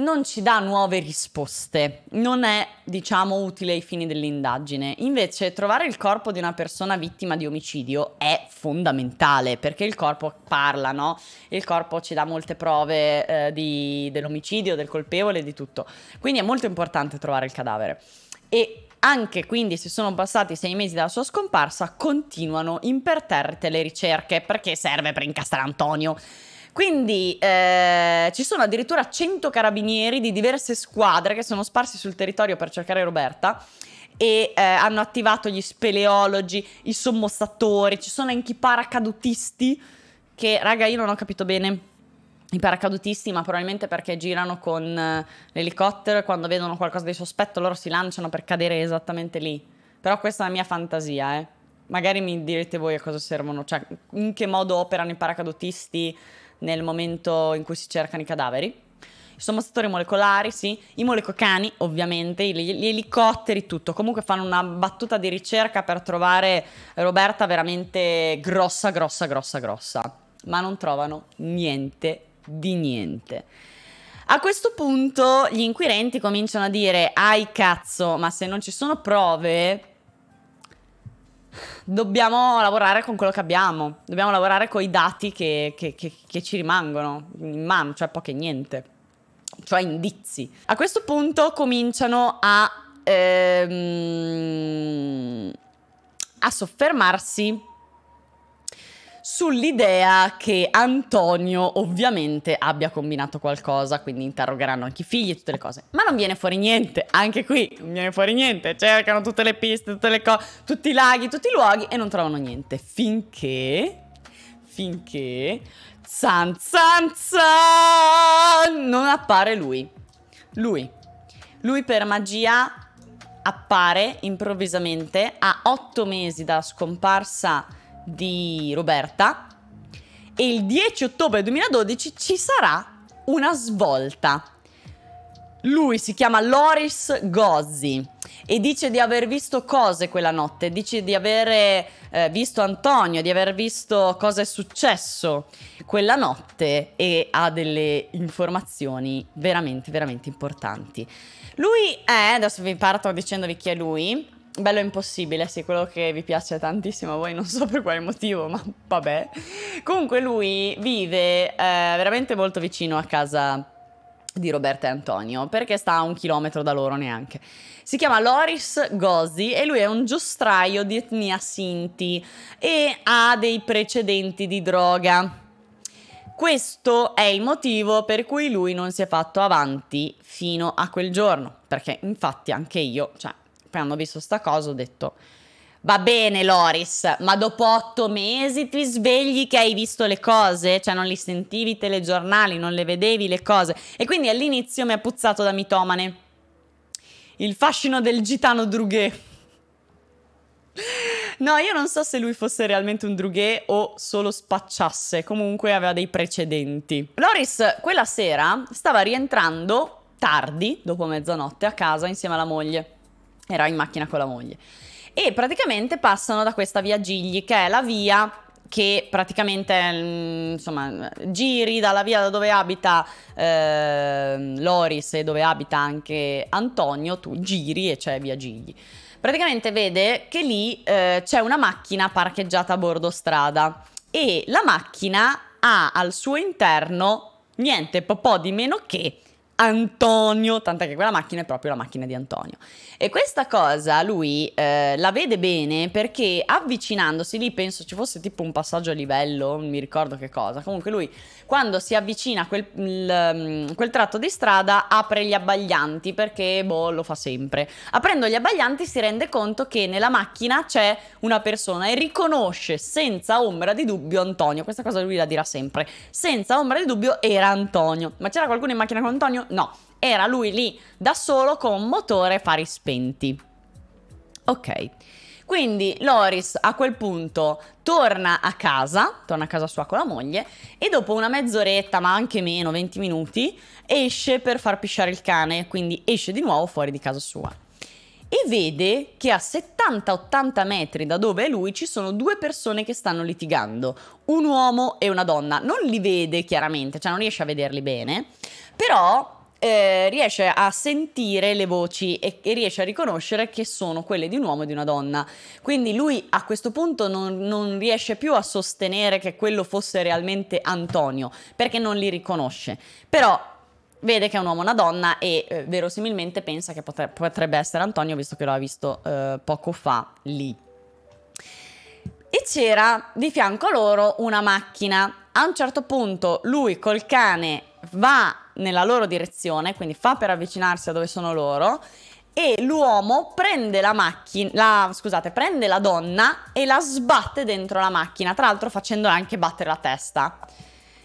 non ci dà nuove risposte, non è, diciamo, utile ai fini dell'indagine. Invece, trovare il corpo di una persona vittima di omicidio è fondamentale perché il corpo parla, no? Il corpo ci dà molte prove eh, dell'omicidio, del colpevole, di tutto. Quindi è molto importante trovare il cadavere. E anche quindi se sono passati sei mesi dalla sua scomparsa, continuano imperterrite le ricerche perché serve per incastrare Antonio. Quindi eh, ci sono addirittura 100 carabinieri di diverse squadre che sono sparsi sul territorio per cercare Roberta e eh, hanno attivato gli speleologi, i sommossatori, ci sono anche i paracadutisti che raga io non ho capito bene i paracadutisti, ma probabilmente perché girano con eh, l'elicottero e quando vedono qualcosa di sospetto loro si lanciano per cadere esattamente lì. Però questa è la mia fantasia, eh. Magari mi direte voi a cosa servono, cioè in che modo operano i paracadutisti nel momento in cui si cercano i cadaveri. Ci sono mostratori molecolari, sì, i molecocani ovviamente, gli, gli elicotteri, tutto. Comunque fanno una battuta di ricerca per trovare Roberta veramente grossa, grossa, grossa, grossa. Ma non trovano niente di niente. A questo punto gli inquirenti cominciano a dire, ai cazzo, ma se non ci sono prove, dobbiamo lavorare con quello che abbiamo, dobbiamo lavorare con i dati che, che, che, che ci rimangono in mano, cioè poche niente, cioè indizi. A questo punto cominciano a, ehm, a soffermarsi sull'idea che Antonio ovviamente abbia combinato qualcosa, quindi interrogheranno anche i figli e tutte le cose. Ma non viene fuori niente, anche qui non viene fuori niente, cercano tutte le piste, tutte le cose, tutti i laghi, tutti i luoghi e non trovano niente, finché finché zan zan zan non appare lui. Lui. Lui per magia appare improvvisamente a otto mesi dalla scomparsa di Roberta e il 10 ottobre 2012 ci sarà una svolta. Lui si chiama Loris Gozzi e dice di aver visto cose quella notte, dice di aver eh, visto Antonio, di aver visto cosa è successo quella notte e ha delle informazioni veramente, veramente importanti. Lui è, adesso vi parto dicendovi chi è lui, Bello impossibile, sì, quello che vi piace tantissimo a voi, non so per quale motivo, ma vabbè. Comunque lui vive eh, veramente molto vicino a casa di Roberto e Antonio, perché sta a un chilometro da loro neanche. Si chiama Loris Gosi e lui è un giostraio di etnia Sinti e ha dei precedenti di droga. Questo è il motivo per cui lui non si è fatto avanti fino a quel giorno, perché infatti anche io, cioè, poi hanno visto sta cosa, ho detto va bene Loris, ma dopo otto mesi ti svegli che hai visto le cose, cioè non li sentivi i telegiornali, non le vedevi le cose. E quindi all'inizio mi ha puzzato da mitomane. Il fascino del gitano drughe. No, io non so se lui fosse realmente un drughe o solo spacciasse, comunque aveva dei precedenti. Loris quella sera stava rientrando tardi, dopo mezzanotte, a casa insieme alla moglie era in macchina con la moglie. E praticamente passano da questa via Gigli, che è la via che praticamente mm, insomma, giri dalla via da dove abita eh, Loris e dove abita anche Antonio, tu giri e c'è via Gigli. Praticamente vede che lì eh, c'è una macchina parcheggiata a bordo strada e la macchina ha al suo interno niente po' di meno che Antonio, tant'è che quella macchina è proprio la macchina di Antonio. E questa cosa lui eh, la vede bene perché avvicinandosi lì, penso ci fosse tipo un passaggio a livello, non mi ricordo che cosa, comunque lui quando si avvicina a quel, il, mm, quel tratto di strada apre gli abbaglianti perché boh lo fa sempre. Aprendo gli abbaglianti si rende conto che nella macchina c'è una persona e riconosce senza ombra di dubbio Antonio, questa cosa lui la dirà sempre, senza ombra di dubbio era Antonio, ma c'era qualcuno in macchina con Antonio? no, era lui lì da solo con un motore fari spenti. Ok. Quindi Loris a quel punto torna a casa, torna a casa sua con la moglie e dopo una mezz'oretta, ma anche meno, 20 minuti, esce per far pisciare il cane, quindi esce di nuovo fuori di casa sua. E vede che a 70-80 metri da dove è lui ci sono due persone che stanno litigando, un uomo e una donna. Non li vede chiaramente, cioè non riesce a vederli bene, però eh, riesce a sentire le voci e, e, riesce a riconoscere che sono quelle di un uomo e di una donna. Quindi lui a questo punto non, non riesce più a sostenere che quello fosse realmente Antonio, perché non li riconosce. Però vede che è un uomo e una donna e eh, verosimilmente pensa che potre potrebbe essere Antonio visto che lo ha visto eh, poco fa lì. E c'era di fianco a loro una macchina. A un certo punto lui col cane va nella loro direzione, quindi fa per avvicinarsi a dove sono loro e l'uomo prende la macchina, la, scusate, prende la donna e la sbatte dentro la macchina, tra l'altro facendola anche battere la testa.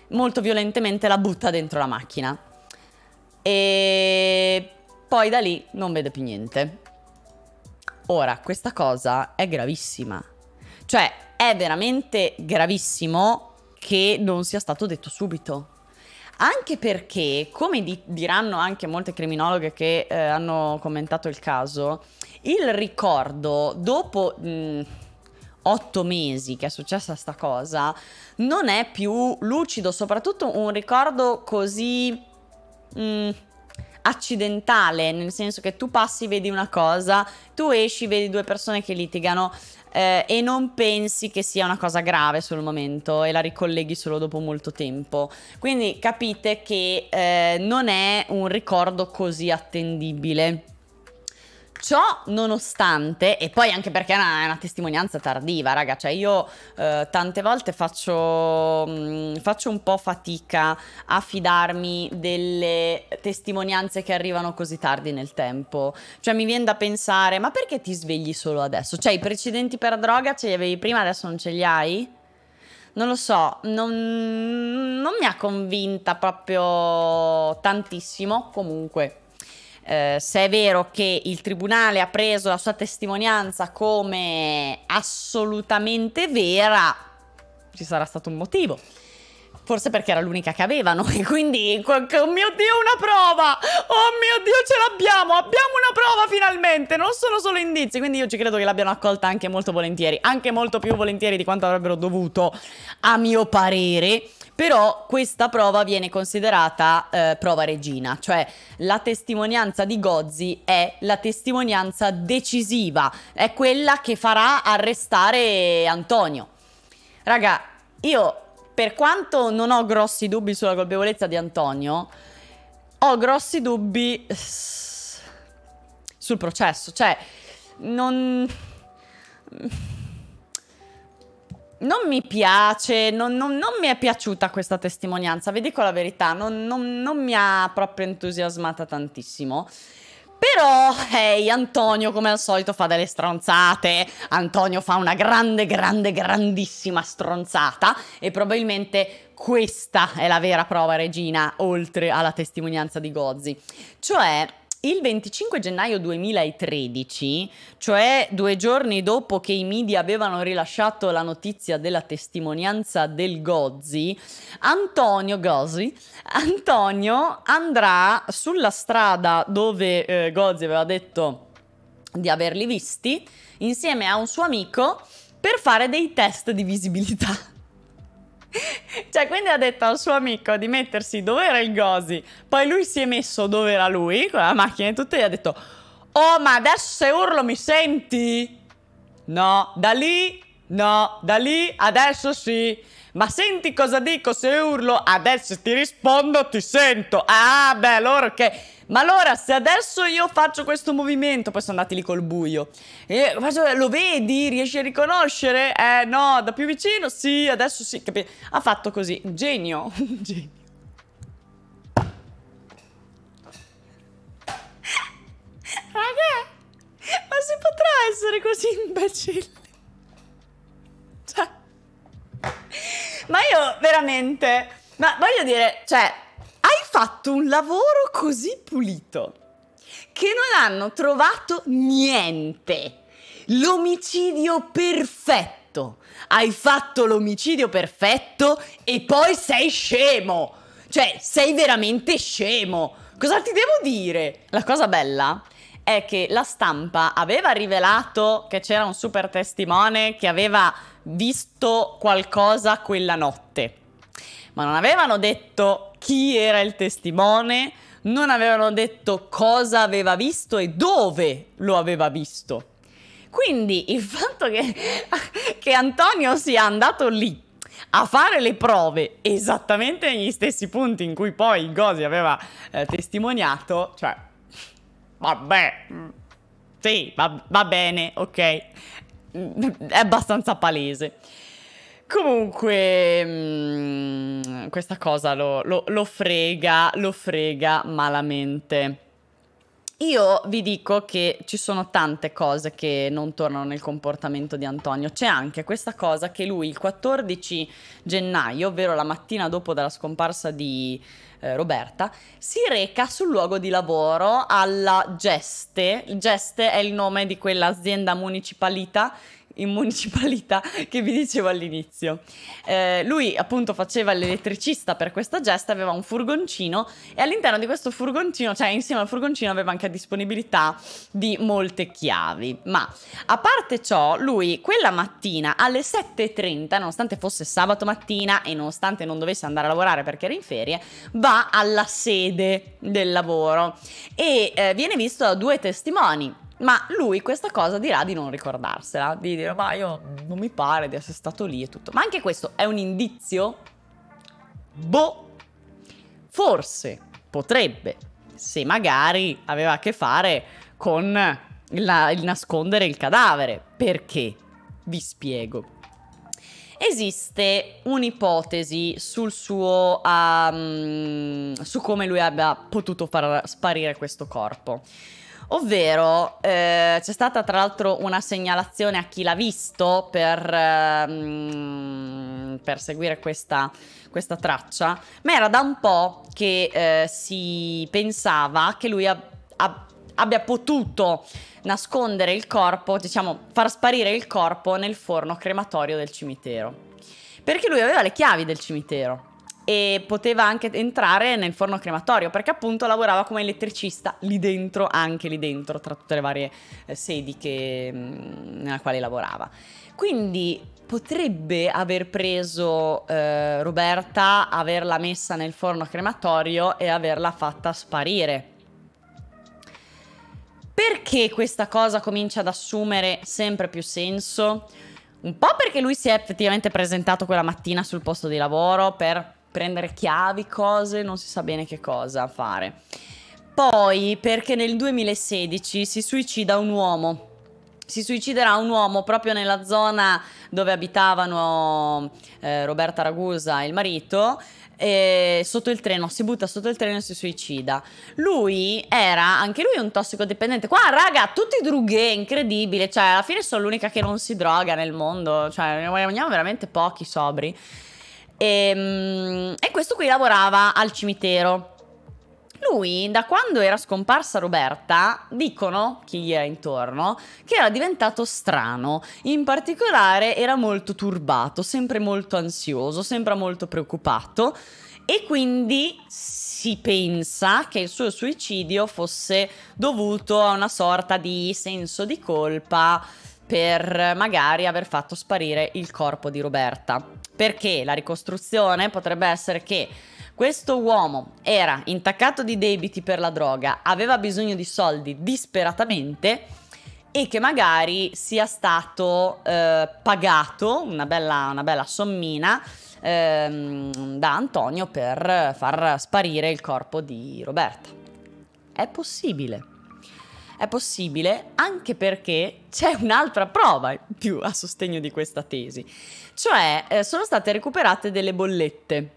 Molto violentemente la butta dentro la macchina. E poi da lì non vede più niente. Ora, questa cosa è gravissima. Cioè, è veramente gravissimo che non sia stato detto subito. Anche perché, come di- diranno anche molte criminologhe che eh, hanno commentato il caso, il ricordo dopo... Mh, mm, otto mesi che è successa questa cosa, non è più lucido, soprattutto un ricordo così mh, mm, accidentale, nel senso che tu passi, vedi una cosa, tu esci, vedi due persone che litigano, eh, e non pensi che sia una cosa grave sul momento e la ricolleghi solo dopo molto tempo. Quindi capite che eh, non è un ricordo così attendibile. Ciò nonostante, e poi anche perché è una, è una testimonianza tardiva, raga, cioè io eh, tante volte faccio, mh, mm, faccio, un po' fatica a fidarmi delle testimonianze che arrivano così tardi nel tempo. Cioè mi viene da pensare, ma perché ti svegli solo adesso? Cioè i precedenti per droga ce li avevi prima, adesso non ce li hai? Non lo so, non, non mi ha convinta proprio tantissimo comunque. Eh, se è vero che il tribunale ha preso la sua testimonianza come assolutamente vera, ci sarà stato un motivo. Forse perché era l'unica che avevano e quindi, oh mio Dio, una prova! Oh mio Dio, ce l'abbiamo! Abbiamo una prova finalmente! Non sono solo indizi, quindi io ci credo che l'abbiano accolta anche molto volentieri, anche molto più volentieri di quanto avrebbero dovuto, a mio parere. Però questa prova viene considerata eh, prova regina, cioè la testimonianza di Gozzi è la testimonianza decisiva, è quella che farà arrestare Antonio. Raga, io per quanto non ho grossi dubbi sulla colpevolezza di Antonio, ho grossi dubbi sul processo. Cioè, non... Non mi piace, non, non, non mi è piaciuta questa testimonianza, vi dico la verità, non, non mi ha proprio entusiasmata tantissimo. Però, ehi, hey, Antonio come al solito fa delle stronzate. Antonio fa una grande, grande, grandissima stronzata e probabilmente questa è la vera prova regina, oltre alla testimonianza di Gozzi. Cioè, il 25 gennaio 2013, cioè due giorni dopo che i media avevano rilasciato la notizia della testimonianza del Gozzi, Antonio Gozzi, Antonio andrà sulla strada dove eh, Gozzi aveva detto di averli visti insieme a un suo amico per fare dei test di visibilità. Cioè, quindi ha detto al suo amico di mettersi dove era il Gosi, poi lui si è messo dove era lui, con la macchina e tutto, e gli ha detto, oh ma adesso se urlo mi senti? No, da lì, no, da lì, adesso sì. Ma senti cosa dico se urlo? Adesso ti rispondo, ti sento. Ah, beh, allora che... Ma allora, se adesso io faccio questo movimento, poi sono andati lì col buio, e, lo vedi? Riesci a riconoscere? Eh no, da più vicino? Sì, adesso sì, capi? Ha fatto così, genio, un genio. Raga, ma si potrà essere così imbecille? Ma io veramente, ma voglio dire, cioè, hai fatto un lavoro così pulito che non hanno trovato niente. L'omicidio perfetto. Hai fatto l'omicidio perfetto e poi sei scemo. Cioè, sei veramente scemo. Cosa ti devo dire? La cosa bella è che la stampa aveva rivelato che c'era un super testimone che aveva visto qualcosa quella notte, ma non avevano detto chi era il testimone, non avevano detto cosa aveva visto e dove lo aveva visto. Quindi il fatto che, che Antonio sia andato lì a fare le prove esattamente negli stessi punti in cui poi Gosi aveva eh, testimoniato, cioè, vabbè, mm, sì, va, va bene, ok è abbastanza palese. Comunque, mh, mm, questa cosa lo, lo, lo, frega, lo frega malamente. Io vi dico che ci sono tante cose che non tornano nel comportamento di Antonio. C'è anche questa cosa che lui il 14 gennaio, ovvero la mattina dopo della scomparsa di eh, Roberta, si reca sul luogo di lavoro alla Geste. Geste è il nome di quell'azienda municipalita in municipalità che vi dicevo all'inizio. Eh, lui appunto faceva l'elettricista per questa gesta, aveva un furgoncino e all'interno di questo furgoncino, cioè insieme al furgoncino aveva anche a disponibilità di molte chiavi. Ma a parte ciò, lui quella mattina alle 7.30, nonostante fosse sabato mattina e nonostante non dovesse andare a lavorare perché era in ferie, va alla sede del lavoro e eh, viene visto da due testimoni ma lui questa cosa dirà di non ricordarsela, di dire ma io non mi pare di essere stato lì e tutto. Ma anche questo è un indizio? Boh, forse potrebbe, se magari aveva a che fare con la, il nascondere il cadavere. Perché? Vi spiego. Esiste un'ipotesi sul suo. Um, su come lui abbia potuto far sparire questo corpo. Ovvero eh, c'è stata tra l'altro una segnalazione a chi l'ha visto per, eh, per seguire questa, questa, traccia, ma era da un po' che eh, si pensava che lui ab ab abbia potuto nascondere il corpo, diciamo far sparire il corpo nel forno crematorio del cimitero, perché lui aveva le chiavi del cimitero e poteva anche entrare nel forno crematorio perché appunto lavorava come elettricista lì dentro, anche lì dentro, tra tutte le varie eh, sedi che, mm, nella quale lavorava. Quindi potrebbe aver preso eh, Roberta, averla messa nel forno crematorio e averla fatta sparire. Perché questa cosa comincia ad assumere sempre più senso? Un po' perché lui si è effettivamente presentato quella mattina sul posto di lavoro per prendere chiavi, cose, non si sa bene che cosa fare. Poi perché nel 2016 si suicida un uomo si suiciderà un uomo proprio nella zona dove abitavano eh, Roberta Ragusa e il marito. E sotto il treno, si butta sotto il treno e si suicida. Lui era anche lui un tossicodipendente. Qua, raga, tutti drughe, incredibile. Cioè, alla fine sono l'unica che non si droga nel mondo. Cioè, ne vogliamo veramente pochi sobri. E, ehm, e questo qui lavorava al cimitero. Lui, da quando era scomparsa Roberta, dicono chi gli era intorno, che era diventato strano. In particolare era molto turbato, sempre molto ansioso, sempre molto preoccupato e quindi si pensa che il suo suicidio fosse dovuto a una sorta di senso di colpa per magari aver fatto sparire il corpo di Roberta. Perché la ricostruzione potrebbe essere che questo uomo era intaccato di debiti per la droga, aveva bisogno di soldi disperatamente e che magari sia stato eh, pagato una bella, una bella sommina ehm, da Antonio per far sparire il corpo di Roberta. È possibile è possibile anche perché c'è un'altra prova più a sostegno di questa tesi, cioè eh, sono state recuperate delle bollette.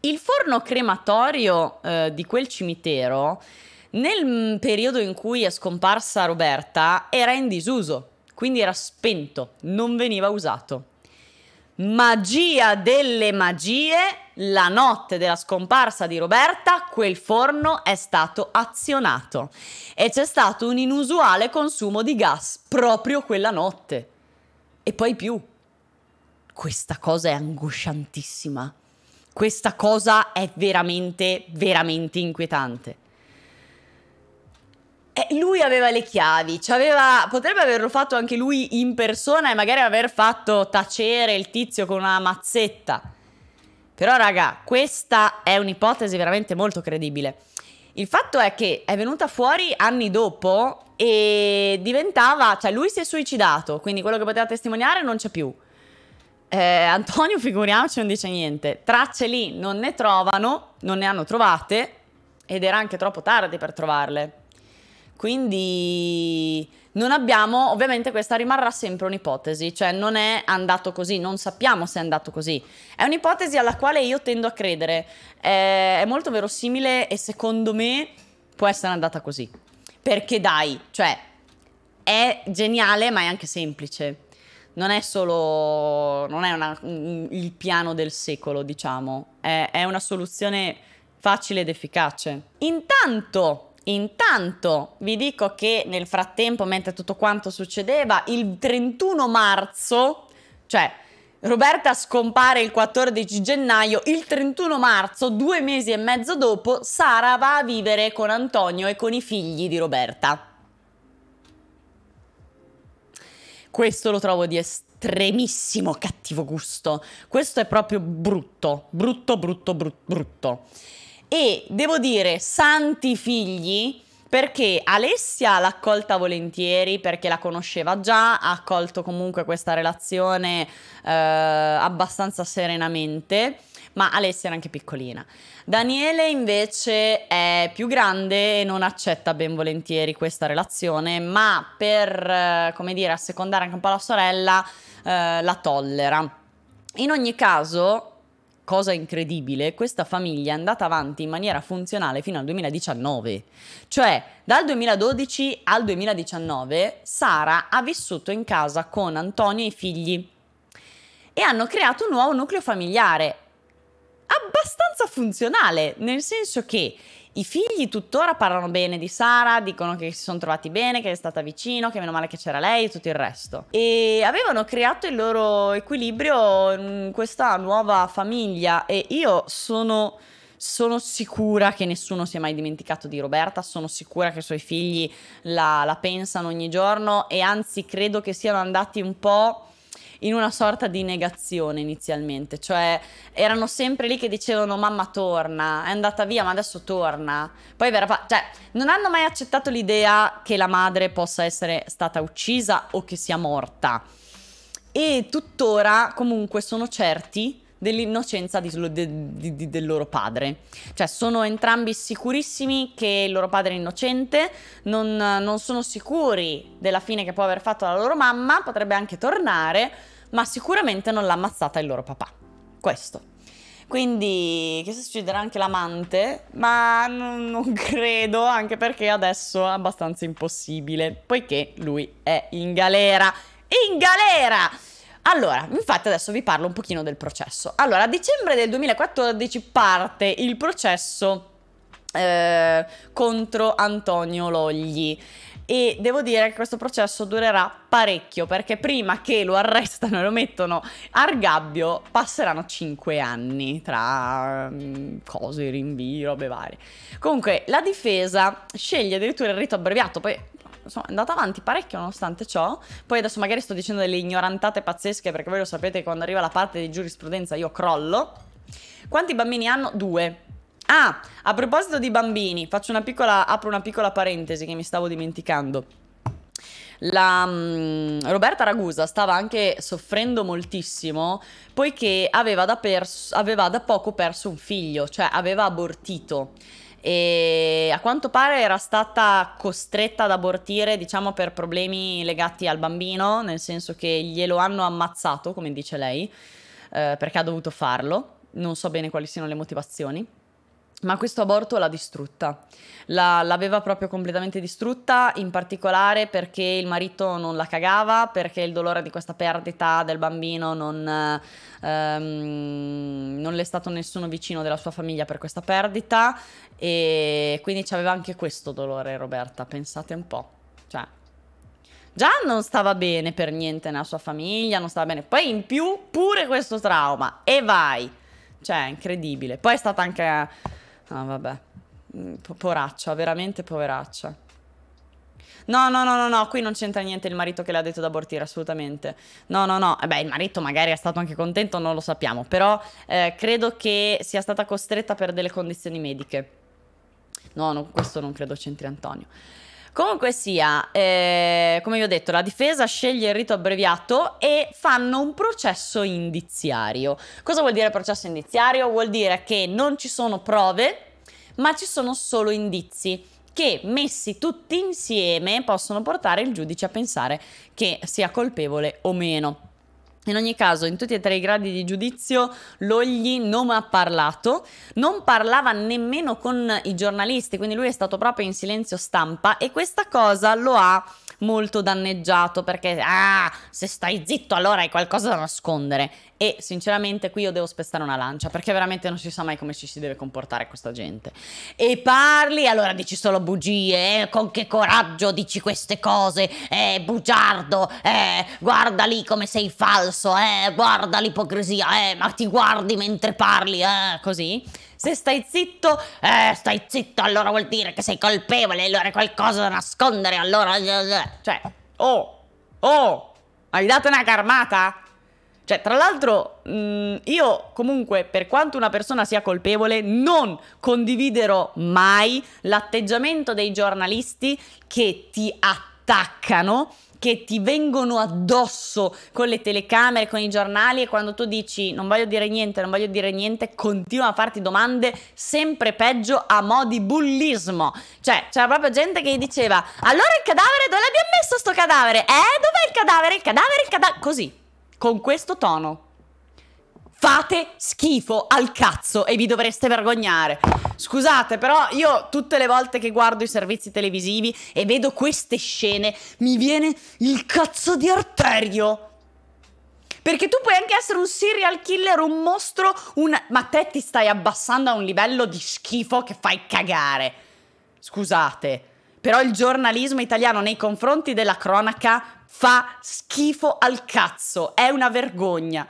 Il forno crematorio eh, di quel cimitero, nel mm, periodo in cui è scomparsa Roberta, era in disuso, quindi era spento, non veniva usato. Magia delle magie, la notte della scomparsa di Roberta, quel forno è stato azionato e c'è stato un inusuale consumo di gas proprio quella notte. E poi più. Questa cosa è angosciantissima. Questa cosa è veramente, veramente inquietante. Eh, lui aveva le chiavi, aveva, potrebbe averlo fatto anche lui in persona e magari aver fatto tacere il tizio con una mazzetta. Però raga, questa è un'ipotesi veramente molto credibile. Il fatto è che è venuta fuori anni dopo e diventava, cioè lui si è suicidato, quindi quello che poteva testimoniare non c'è più. Eh, Antonio, figuriamoci, non dice niente. Tracce lì non ne trovano, non ne hanno trovate ed era anche troppo tardi per trovarle. Quindi non abbiamo, ovviamente questa rimarrà sempre un'ipotesi, cioè non è andato così, non sappiamo se è andato così. È un'ipotesi alla quale io tendo a credere, è, è molto verosimile e secondo me può essere andata così. Perché dai, cioè è geniale ma è anche semplice. Non è solo, non è una, il piano del secolo, diciamo, è, è una soluzione facile ed efficace. Intanto Intanto vi dico che nel frattempo, mentre tutto quanto succedeva, il 31 marzo, cioè Roberta scompare il 14 gennaio, il 31 marzo, due mesi e mezzo dopo, Sara va a vivere con Antonio e con i figli di Roberta. Questo lo trovo di estremissimo cattivo gusto. Questo è proprio brutto, brutto, brutto, brutto. brutto e devo dire santi figli perché Alessia l'ha accolta volentieri perché la conosceva già, ha accolto comunque questa relazione eh, abbastanza serenamente ma Alessia era anche piccolina. Daniele invece è più grande e non accetta ben volentieri questa relazione, ma per, eh, come dire, assecondare anche un po' la sorella, eh, la tollera. In ogni caso, cosa incredibile, questa famiglia è andata avanti in maniera funzionale fino al 2019. Cioè, dal 2012 al 2019 Sara ha vissuto in casa con Antonio e i figli e hanno creato un nuovo nucleo familiare abbastanza funzionale, nel senso che i figli tuttora parlano bene di Sara, dicono che si sono trovati bene, che è stata vicino, che meno male che c'era lei e tutto il resto. E avevano creato il loro equilibrio in questa nuova famiglia e io sono sono sicura che nessuno si è mai dimenticato di Roberta, sono sicura che i suoi figli la, la pensano ogni giorno e anzi credo che siano andati un po' in una sorta di negazione inizialmente, cioè erano sempre lì che dicevano mamma torna, è andata via ma adesso torna, poi verrà... Fa- cioè non hanno mai accettato l'idea che la madre possa essere stata uccisa o che sia morta e tuttora comunque sono certi dell'innocenza di, di, di, del loro padre. Cioè sono entrambi sicurissimi che il loro padre è innocente, non, non sono sicuri della fine che può aver fatto la loro mamma, potrebbe anche tornare, ma sicuramente non l'ha ammazzata il loro papà. Questo. Quindi, che succederà anche l'amante, ma non, non, credo, anche perché adesso è abbastanza impossibile, poiché lui è in galera. In galera! Allora, infatti adesso vi parlo un pochino del processo. Allora, a dicembre del 2014 parte il processo eh, contro Antonio Logli e devo dire che questo processo durerà parecchio perché prima che lo arrestano e lo mettono al gabbio passeranno 5 anni tra mm, cose, rinvii, robe varie. Comunque la difesa sceglie addirittura il rito abbreviato, poi insomma, è andata avanti parecchio nonostante ciò. Poi adesso magari sto dicendo delle ignorantate pazzesche perché voi lo sapete quando arriva la parte di giurisprudenza io crollo. Quanti bambini hanno? Due Ah, a proposito di bambini, una piccola, apro una piccola parentesi che mi stavo dimenticando. La um, Roberta Ragusa stava anche soffrendo moltissimo poiché aveva da, aveva da poco perso un figlio, cioè aveva abortito e a quanto pare era stata costretta ad abortire, diciamo, per problemi legati al bambino, nel senso che glielo hanno ammazzato, come dice lei, eh, perché ha dovuto farlo. Non so bene quali siano le motivazioni. Ma questo aborto l'ha distrutta, la, l'aveva proprio completamente distrutta, in particolare perché il marito non la cagava, perché il dolore di questa perdita del bambino non, ehm, non le è stato nessuno vicino della sua famiglia per questa perdita e quindi c'aveva anche questo dolore Roberta, pensate un po', cioè già non stava bene per niente nella sua famiglia, non stava bene, poi in più pure questo trauma e vai, cioè incredibile, poi è stata anche Ah, vabbè. Mm, poraccia, veramente poveraccia. No, no, no, no, no, qui non c'entra niente il marito che le ha detto di abortire assolutamente. No, no, no, eh beh, il marito magari è stato anche contento, non lo sappiamo, però eh, credo che sia stata costretta per delle condizioni mediche. No, no questo non credo c'entri Antonio. Comunque sia, eh, come vi ho detto, la difesa sceglie il rito abbreviato e fanno un processo indiziario. Cosa vuol dire processo indiziario? Vuol dire che non ci sono prove, ma ci sono solo indizi che messi tutti insieme possono portare il giudice a pensare che sia colpevole o meno. In ogni caso, in tutti e tre i gradi di giudizio, Logli non ha parlato, non parlava nemmeno con i giornalisti, quindi lui è stato proprio in silenzio stampa e questa cosa lo ha molto danneggiato perché, ah, se stai zitto allora hai qualcosa da nascondere e sinceramente qui io devo spezzare una lancia perché veramente non si sa mai come ci si deve comportare questa gente. E parli, allora dici solo bugie, eh? con che coraggio dici queste cose, eh, bugiardo, eh, guarda lì come sei falso, eh, guarda l'ipocrisia, eh, ma ti guardi mentre parli, eh, così. Se stai zitto, eh, stai zitto, allora vuol dire che sei colpevole, allora è qualcosa da nascondere, allora... Cioè, oh, oh, hai dato una carmata? Cioè, tra l'altro, mh, mm, io comunque, per quanto una persona sia colpevole, non condividerò mai l'atteggiamento dei giornalisti che ti attaccano che ti vengono addosso con le telecamere, con i giornali e quando tu dici non voglio dire niente, non voglio dire niente, continua a farti domande sempre peggio a mo' di bullismo. Cioè, c'era proprio gente che gli diceva "Allora il cadavere dove l'abbiamo messo sto cadavere? Eh, dov'è il cadavere? Il cadavere, il cadavere?" così con questo tono. Fate schifo al cazzo e vi dovreste vergognare. Scusate, però io tutte le volte che guardo i servizi televisivi e vedo queste scene, mi viene il cazzo di arterio. Perché tu puoi anche essere un serial killer, un mostro, un... Ma te ti stai abbassando a un livello di schifo che fai cagare. Scusate. Però il giornalismo italiano nei confronti della cronaca fa schifo al cazzo, è una vergogna.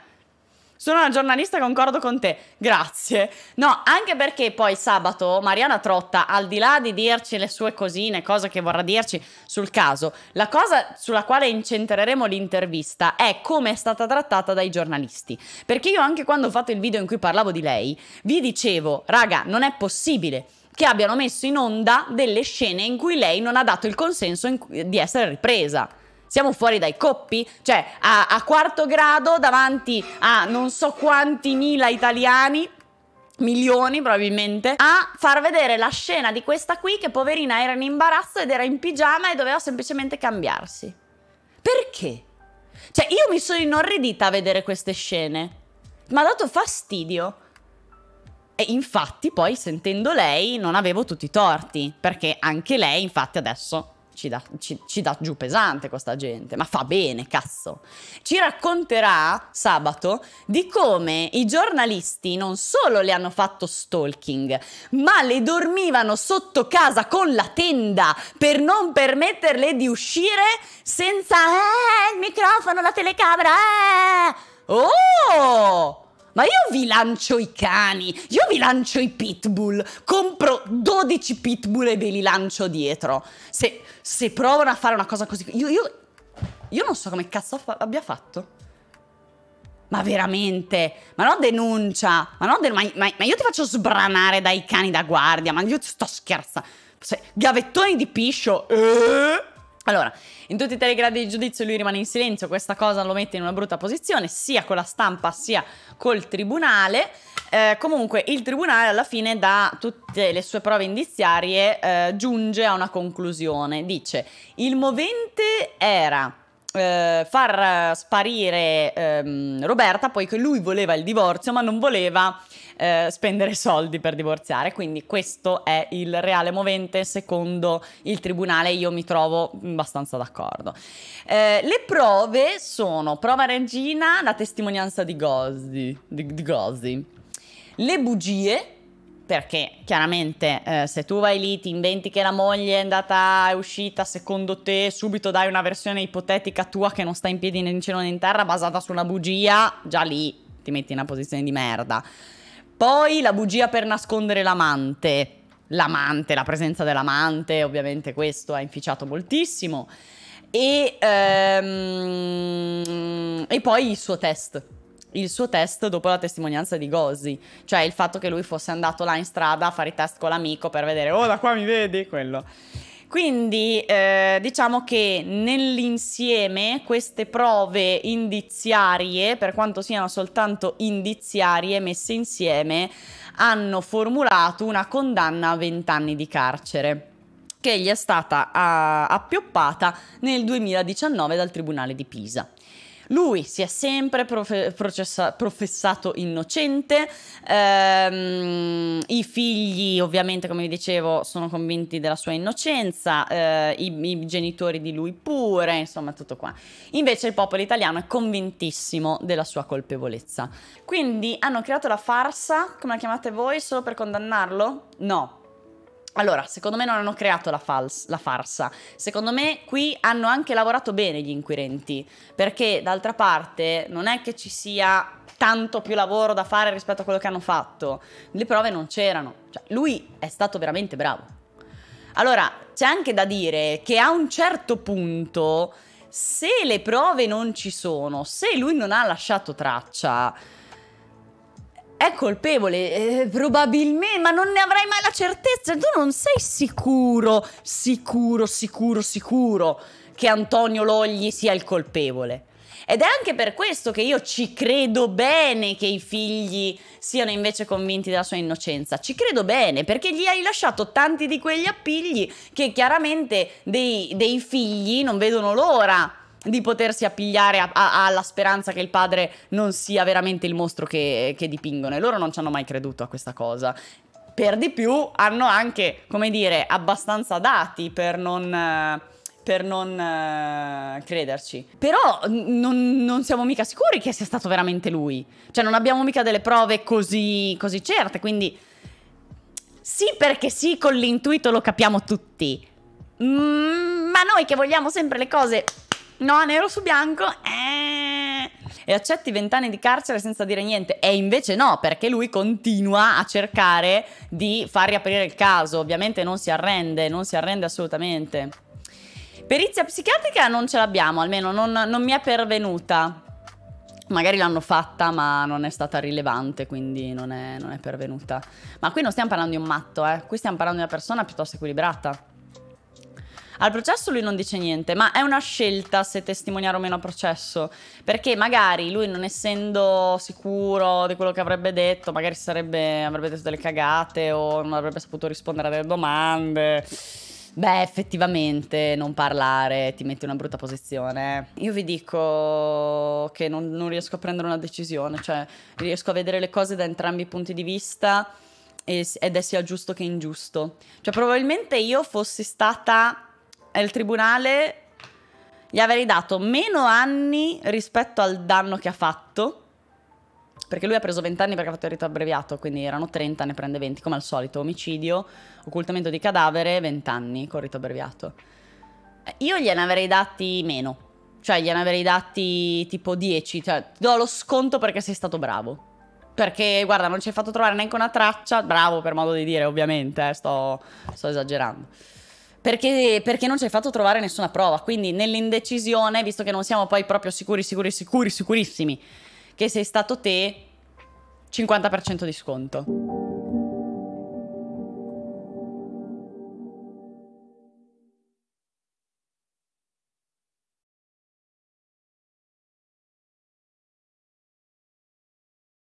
Sono una giornalista, concordo con te, grazie. No, anche perché poi sabato Mariana Trotta, al di là di dirci le sue cosine, cose che vorrà dirci sul caso, la cosa sulla quale incentreremo l'intervista è come è stata trattata dai giornalisti. Perché io anche quando ho fatto il video in cui parlavo di lei, vi dicevo, raga, non è possibile che abbiano messo in onda delle scene in cui lei non ha dato il consenso di essere ripresa. Siamo fuori dai coppi? Cioè, a, a quarto grado, davanti a non so quanti mila italiani, milioni probabilmente, a far vedere la scena di questa qui che poverina era in imbarazzo ed era in pigiama e doveva semplicemente cambiarsi. Perché? Cioè, io mi sono inorridita a vedere queste scene. Mi ha dato fastidio. E infatti poi sentendo lei non avevo tutti i torti, perché anche lei infatti adesso ci dà, ci, ci dà giù pesante questa gente, ma fa bene, cazzo. Ci racconterà sabato di come i giornalisti non solo le hanno fatto stalking, ma le dormivano sotto casa con la tenda per non permetterle di uscire senza eh, il microfono, la telecamera. Eh. Oh! ma io vi lancio i cani, io vi lancio i pitbull, compro 12 pitbull e ve li lancio dietro. Se, se provano a fare una cosa così, io, io, io non so come cazzo abbia fatto. Ma veramente, ma no denuncia, ma, no denun ma, ma, ma io ti faccio sbranare dai cani da guardia, ma io ti sto scherzando. Gavettoni di piscio. Eh? Allora, in tutti i tre gradi di giudizio lui rimane in silenzio, questa cosa lo mette in una brutta posizione, sia con la stampa sia col tribunale. Eh, comunque il tribunale alla fine da tutte le sue prove indiziarie eh, giunge a una conclusione. Dice, il movente era eh, far sparire ehm, Roberta, poiché lui voleva il divorzio ma non voleva eh, spendere soldi per divorziare, quindi questo è il reale movente, secondo il tribunale io mi trovo abbastanza d'accordo. Eh, le prove sono prova regina, la testimonianza di Gozzi, di, di le bugie, perché chiaramente eh, se tu vai lì, ti inventi che la moglie è andata, è uscita, secondo te subito dai una versione ipotetica tua che non sta in piedi né in cielo né in terra basata su una bugia, già lì ti metti in una posizione di merda. Poi la bugia per nascondere l'amante. L'amante, la presenza dell'amante, ovviamente questo ha inficiato moltissimo. E, ehm, e poi il suo test il suo test dopo la testimonianza di Gozzi, cioè il fatto che lui fosse andato là in strada a fare i test con l'amico per vedere, oh da qua mi vedi, quello. Quindi eh, diciamo che nell'insieme queste prove indiziarie, per quanto siano soltanto indiziarie messe insieme, hanno formulato una condanna a 20 anni di carcere che gli è stata ah, appioppata nel 2019 dal Tribunale di Pisa. Lui si è sempre professato innocente, ehm, i figli ovviamente come vi dicevo sono convinti della sua innocenza, eh, i, i genitori di lui pure, insomma tutto qua. Invece il popolo italiano è convintissimo della sua colpevolezza. Quindi hanno creato la farsa, come la chiamate voi, solo per condannarlo? No, allora, secondo me non hanno creato la, fals- la, farsa. Secondo me qui hanno anche lavorato bene gli inquirenti, perché d'altra parte non è che ci sia tanto più lavoro da fare rispetto a quello che hanno fatto. Le prove non c'erano. Cioè, lui è stato veramente bravo. Allora, c'è anche da dire che a un certo punto, se le prove non ci sono, se lui non ha lasciato traccia, è colpevole, eh, probabilmente, ma non ne avrai mai la certezza. Tu non sei sicuro, sicuro, sicuro, sicuro che Antonio Logli sia il colpevole. Ed è anche per questo che io ci credo bene che i figli siano invece convinti della sua innocenza. Ci credo bene perché gli hai lasciato tanti di quegli appigli che chiaramente dei, dei figli non vedono l'ora di potersi appigliare a, a, alla speranza che il padre non sia veramente il mostro che, che dipingono e loro non ci hanno mai creduto a questa cosa per di più hanno anche, come dire, abbastanza dati per non, per non uh, crederci. Però non, non, siamo mica sicuri che sia stato veramente lui. Cioè non abbiamo mica delle prove così, così certe, quindi... Sì perché sì, con l'intuito lo capiamo tutti. Mm, ma noi che vogliamo sempre le cose No, nero su bianco. Eh. E accetti vent'anni di carcere senza dire niente. E invece no, perché lui continua a cercare di far riaprire il caso. Ovviamente non si arrende, non si arrende assolutamente. Perizia psichiatrica non ce l'abbiamo, almeno non, non mi è pervenuta. Magari l'hanno fatta, ma non è stata rilevante, quindi non è, non è pervenuta. Ma qui non stiamo parlando di un matto, eh. Qui stiamo parlando di una persona piuttosto equilibrata. Al processo lui non dice niente, ma è una scelta se testimoniare o meno a processo, perché magari lui non essendo sicuro di quello che avrebbe detto, magari sarebbe, avrebbe detto delle cagate o non avrebbe saputo rispondere a delle domande. Beh, effettivamente non parlare ti mette in una brutta posizione. Eh. Io vi dico che non, non riesco a prendere una decisione, cioè riesco a vedere le cose da entrambi i punti di vista ed è sia giusto che ingiusto. Cioè, probabilmente io fossi stata il tribunale gli avrei dato meno anni rispetto al danno che ha fatto. Perché lui ha preso 20 anni perché ha fatto il rito abbreviato, quindi erano 30, ne prende 20, come al solito. Omicidio, occultamento di cadavere, 20 anni col rito abbreviato. Io gliene avrei dati meno. Cioè, gliene avrei dati tipo 10. Cioè, ti do lo sconto perché sei stato bravo. Perché, guarda, non ci hai fatto trovare neanche una traccia. Bravo, per modo di dire, ovviamente. Eh, sto, sto esagerando perché, perché non ci hai fatto trovare nessuna prova. Quindi nell'indecisione, visto che non siamo poi proprio sicuri, sicuri, sicuri, sicurissimi che sei stato te, 50% di sconto.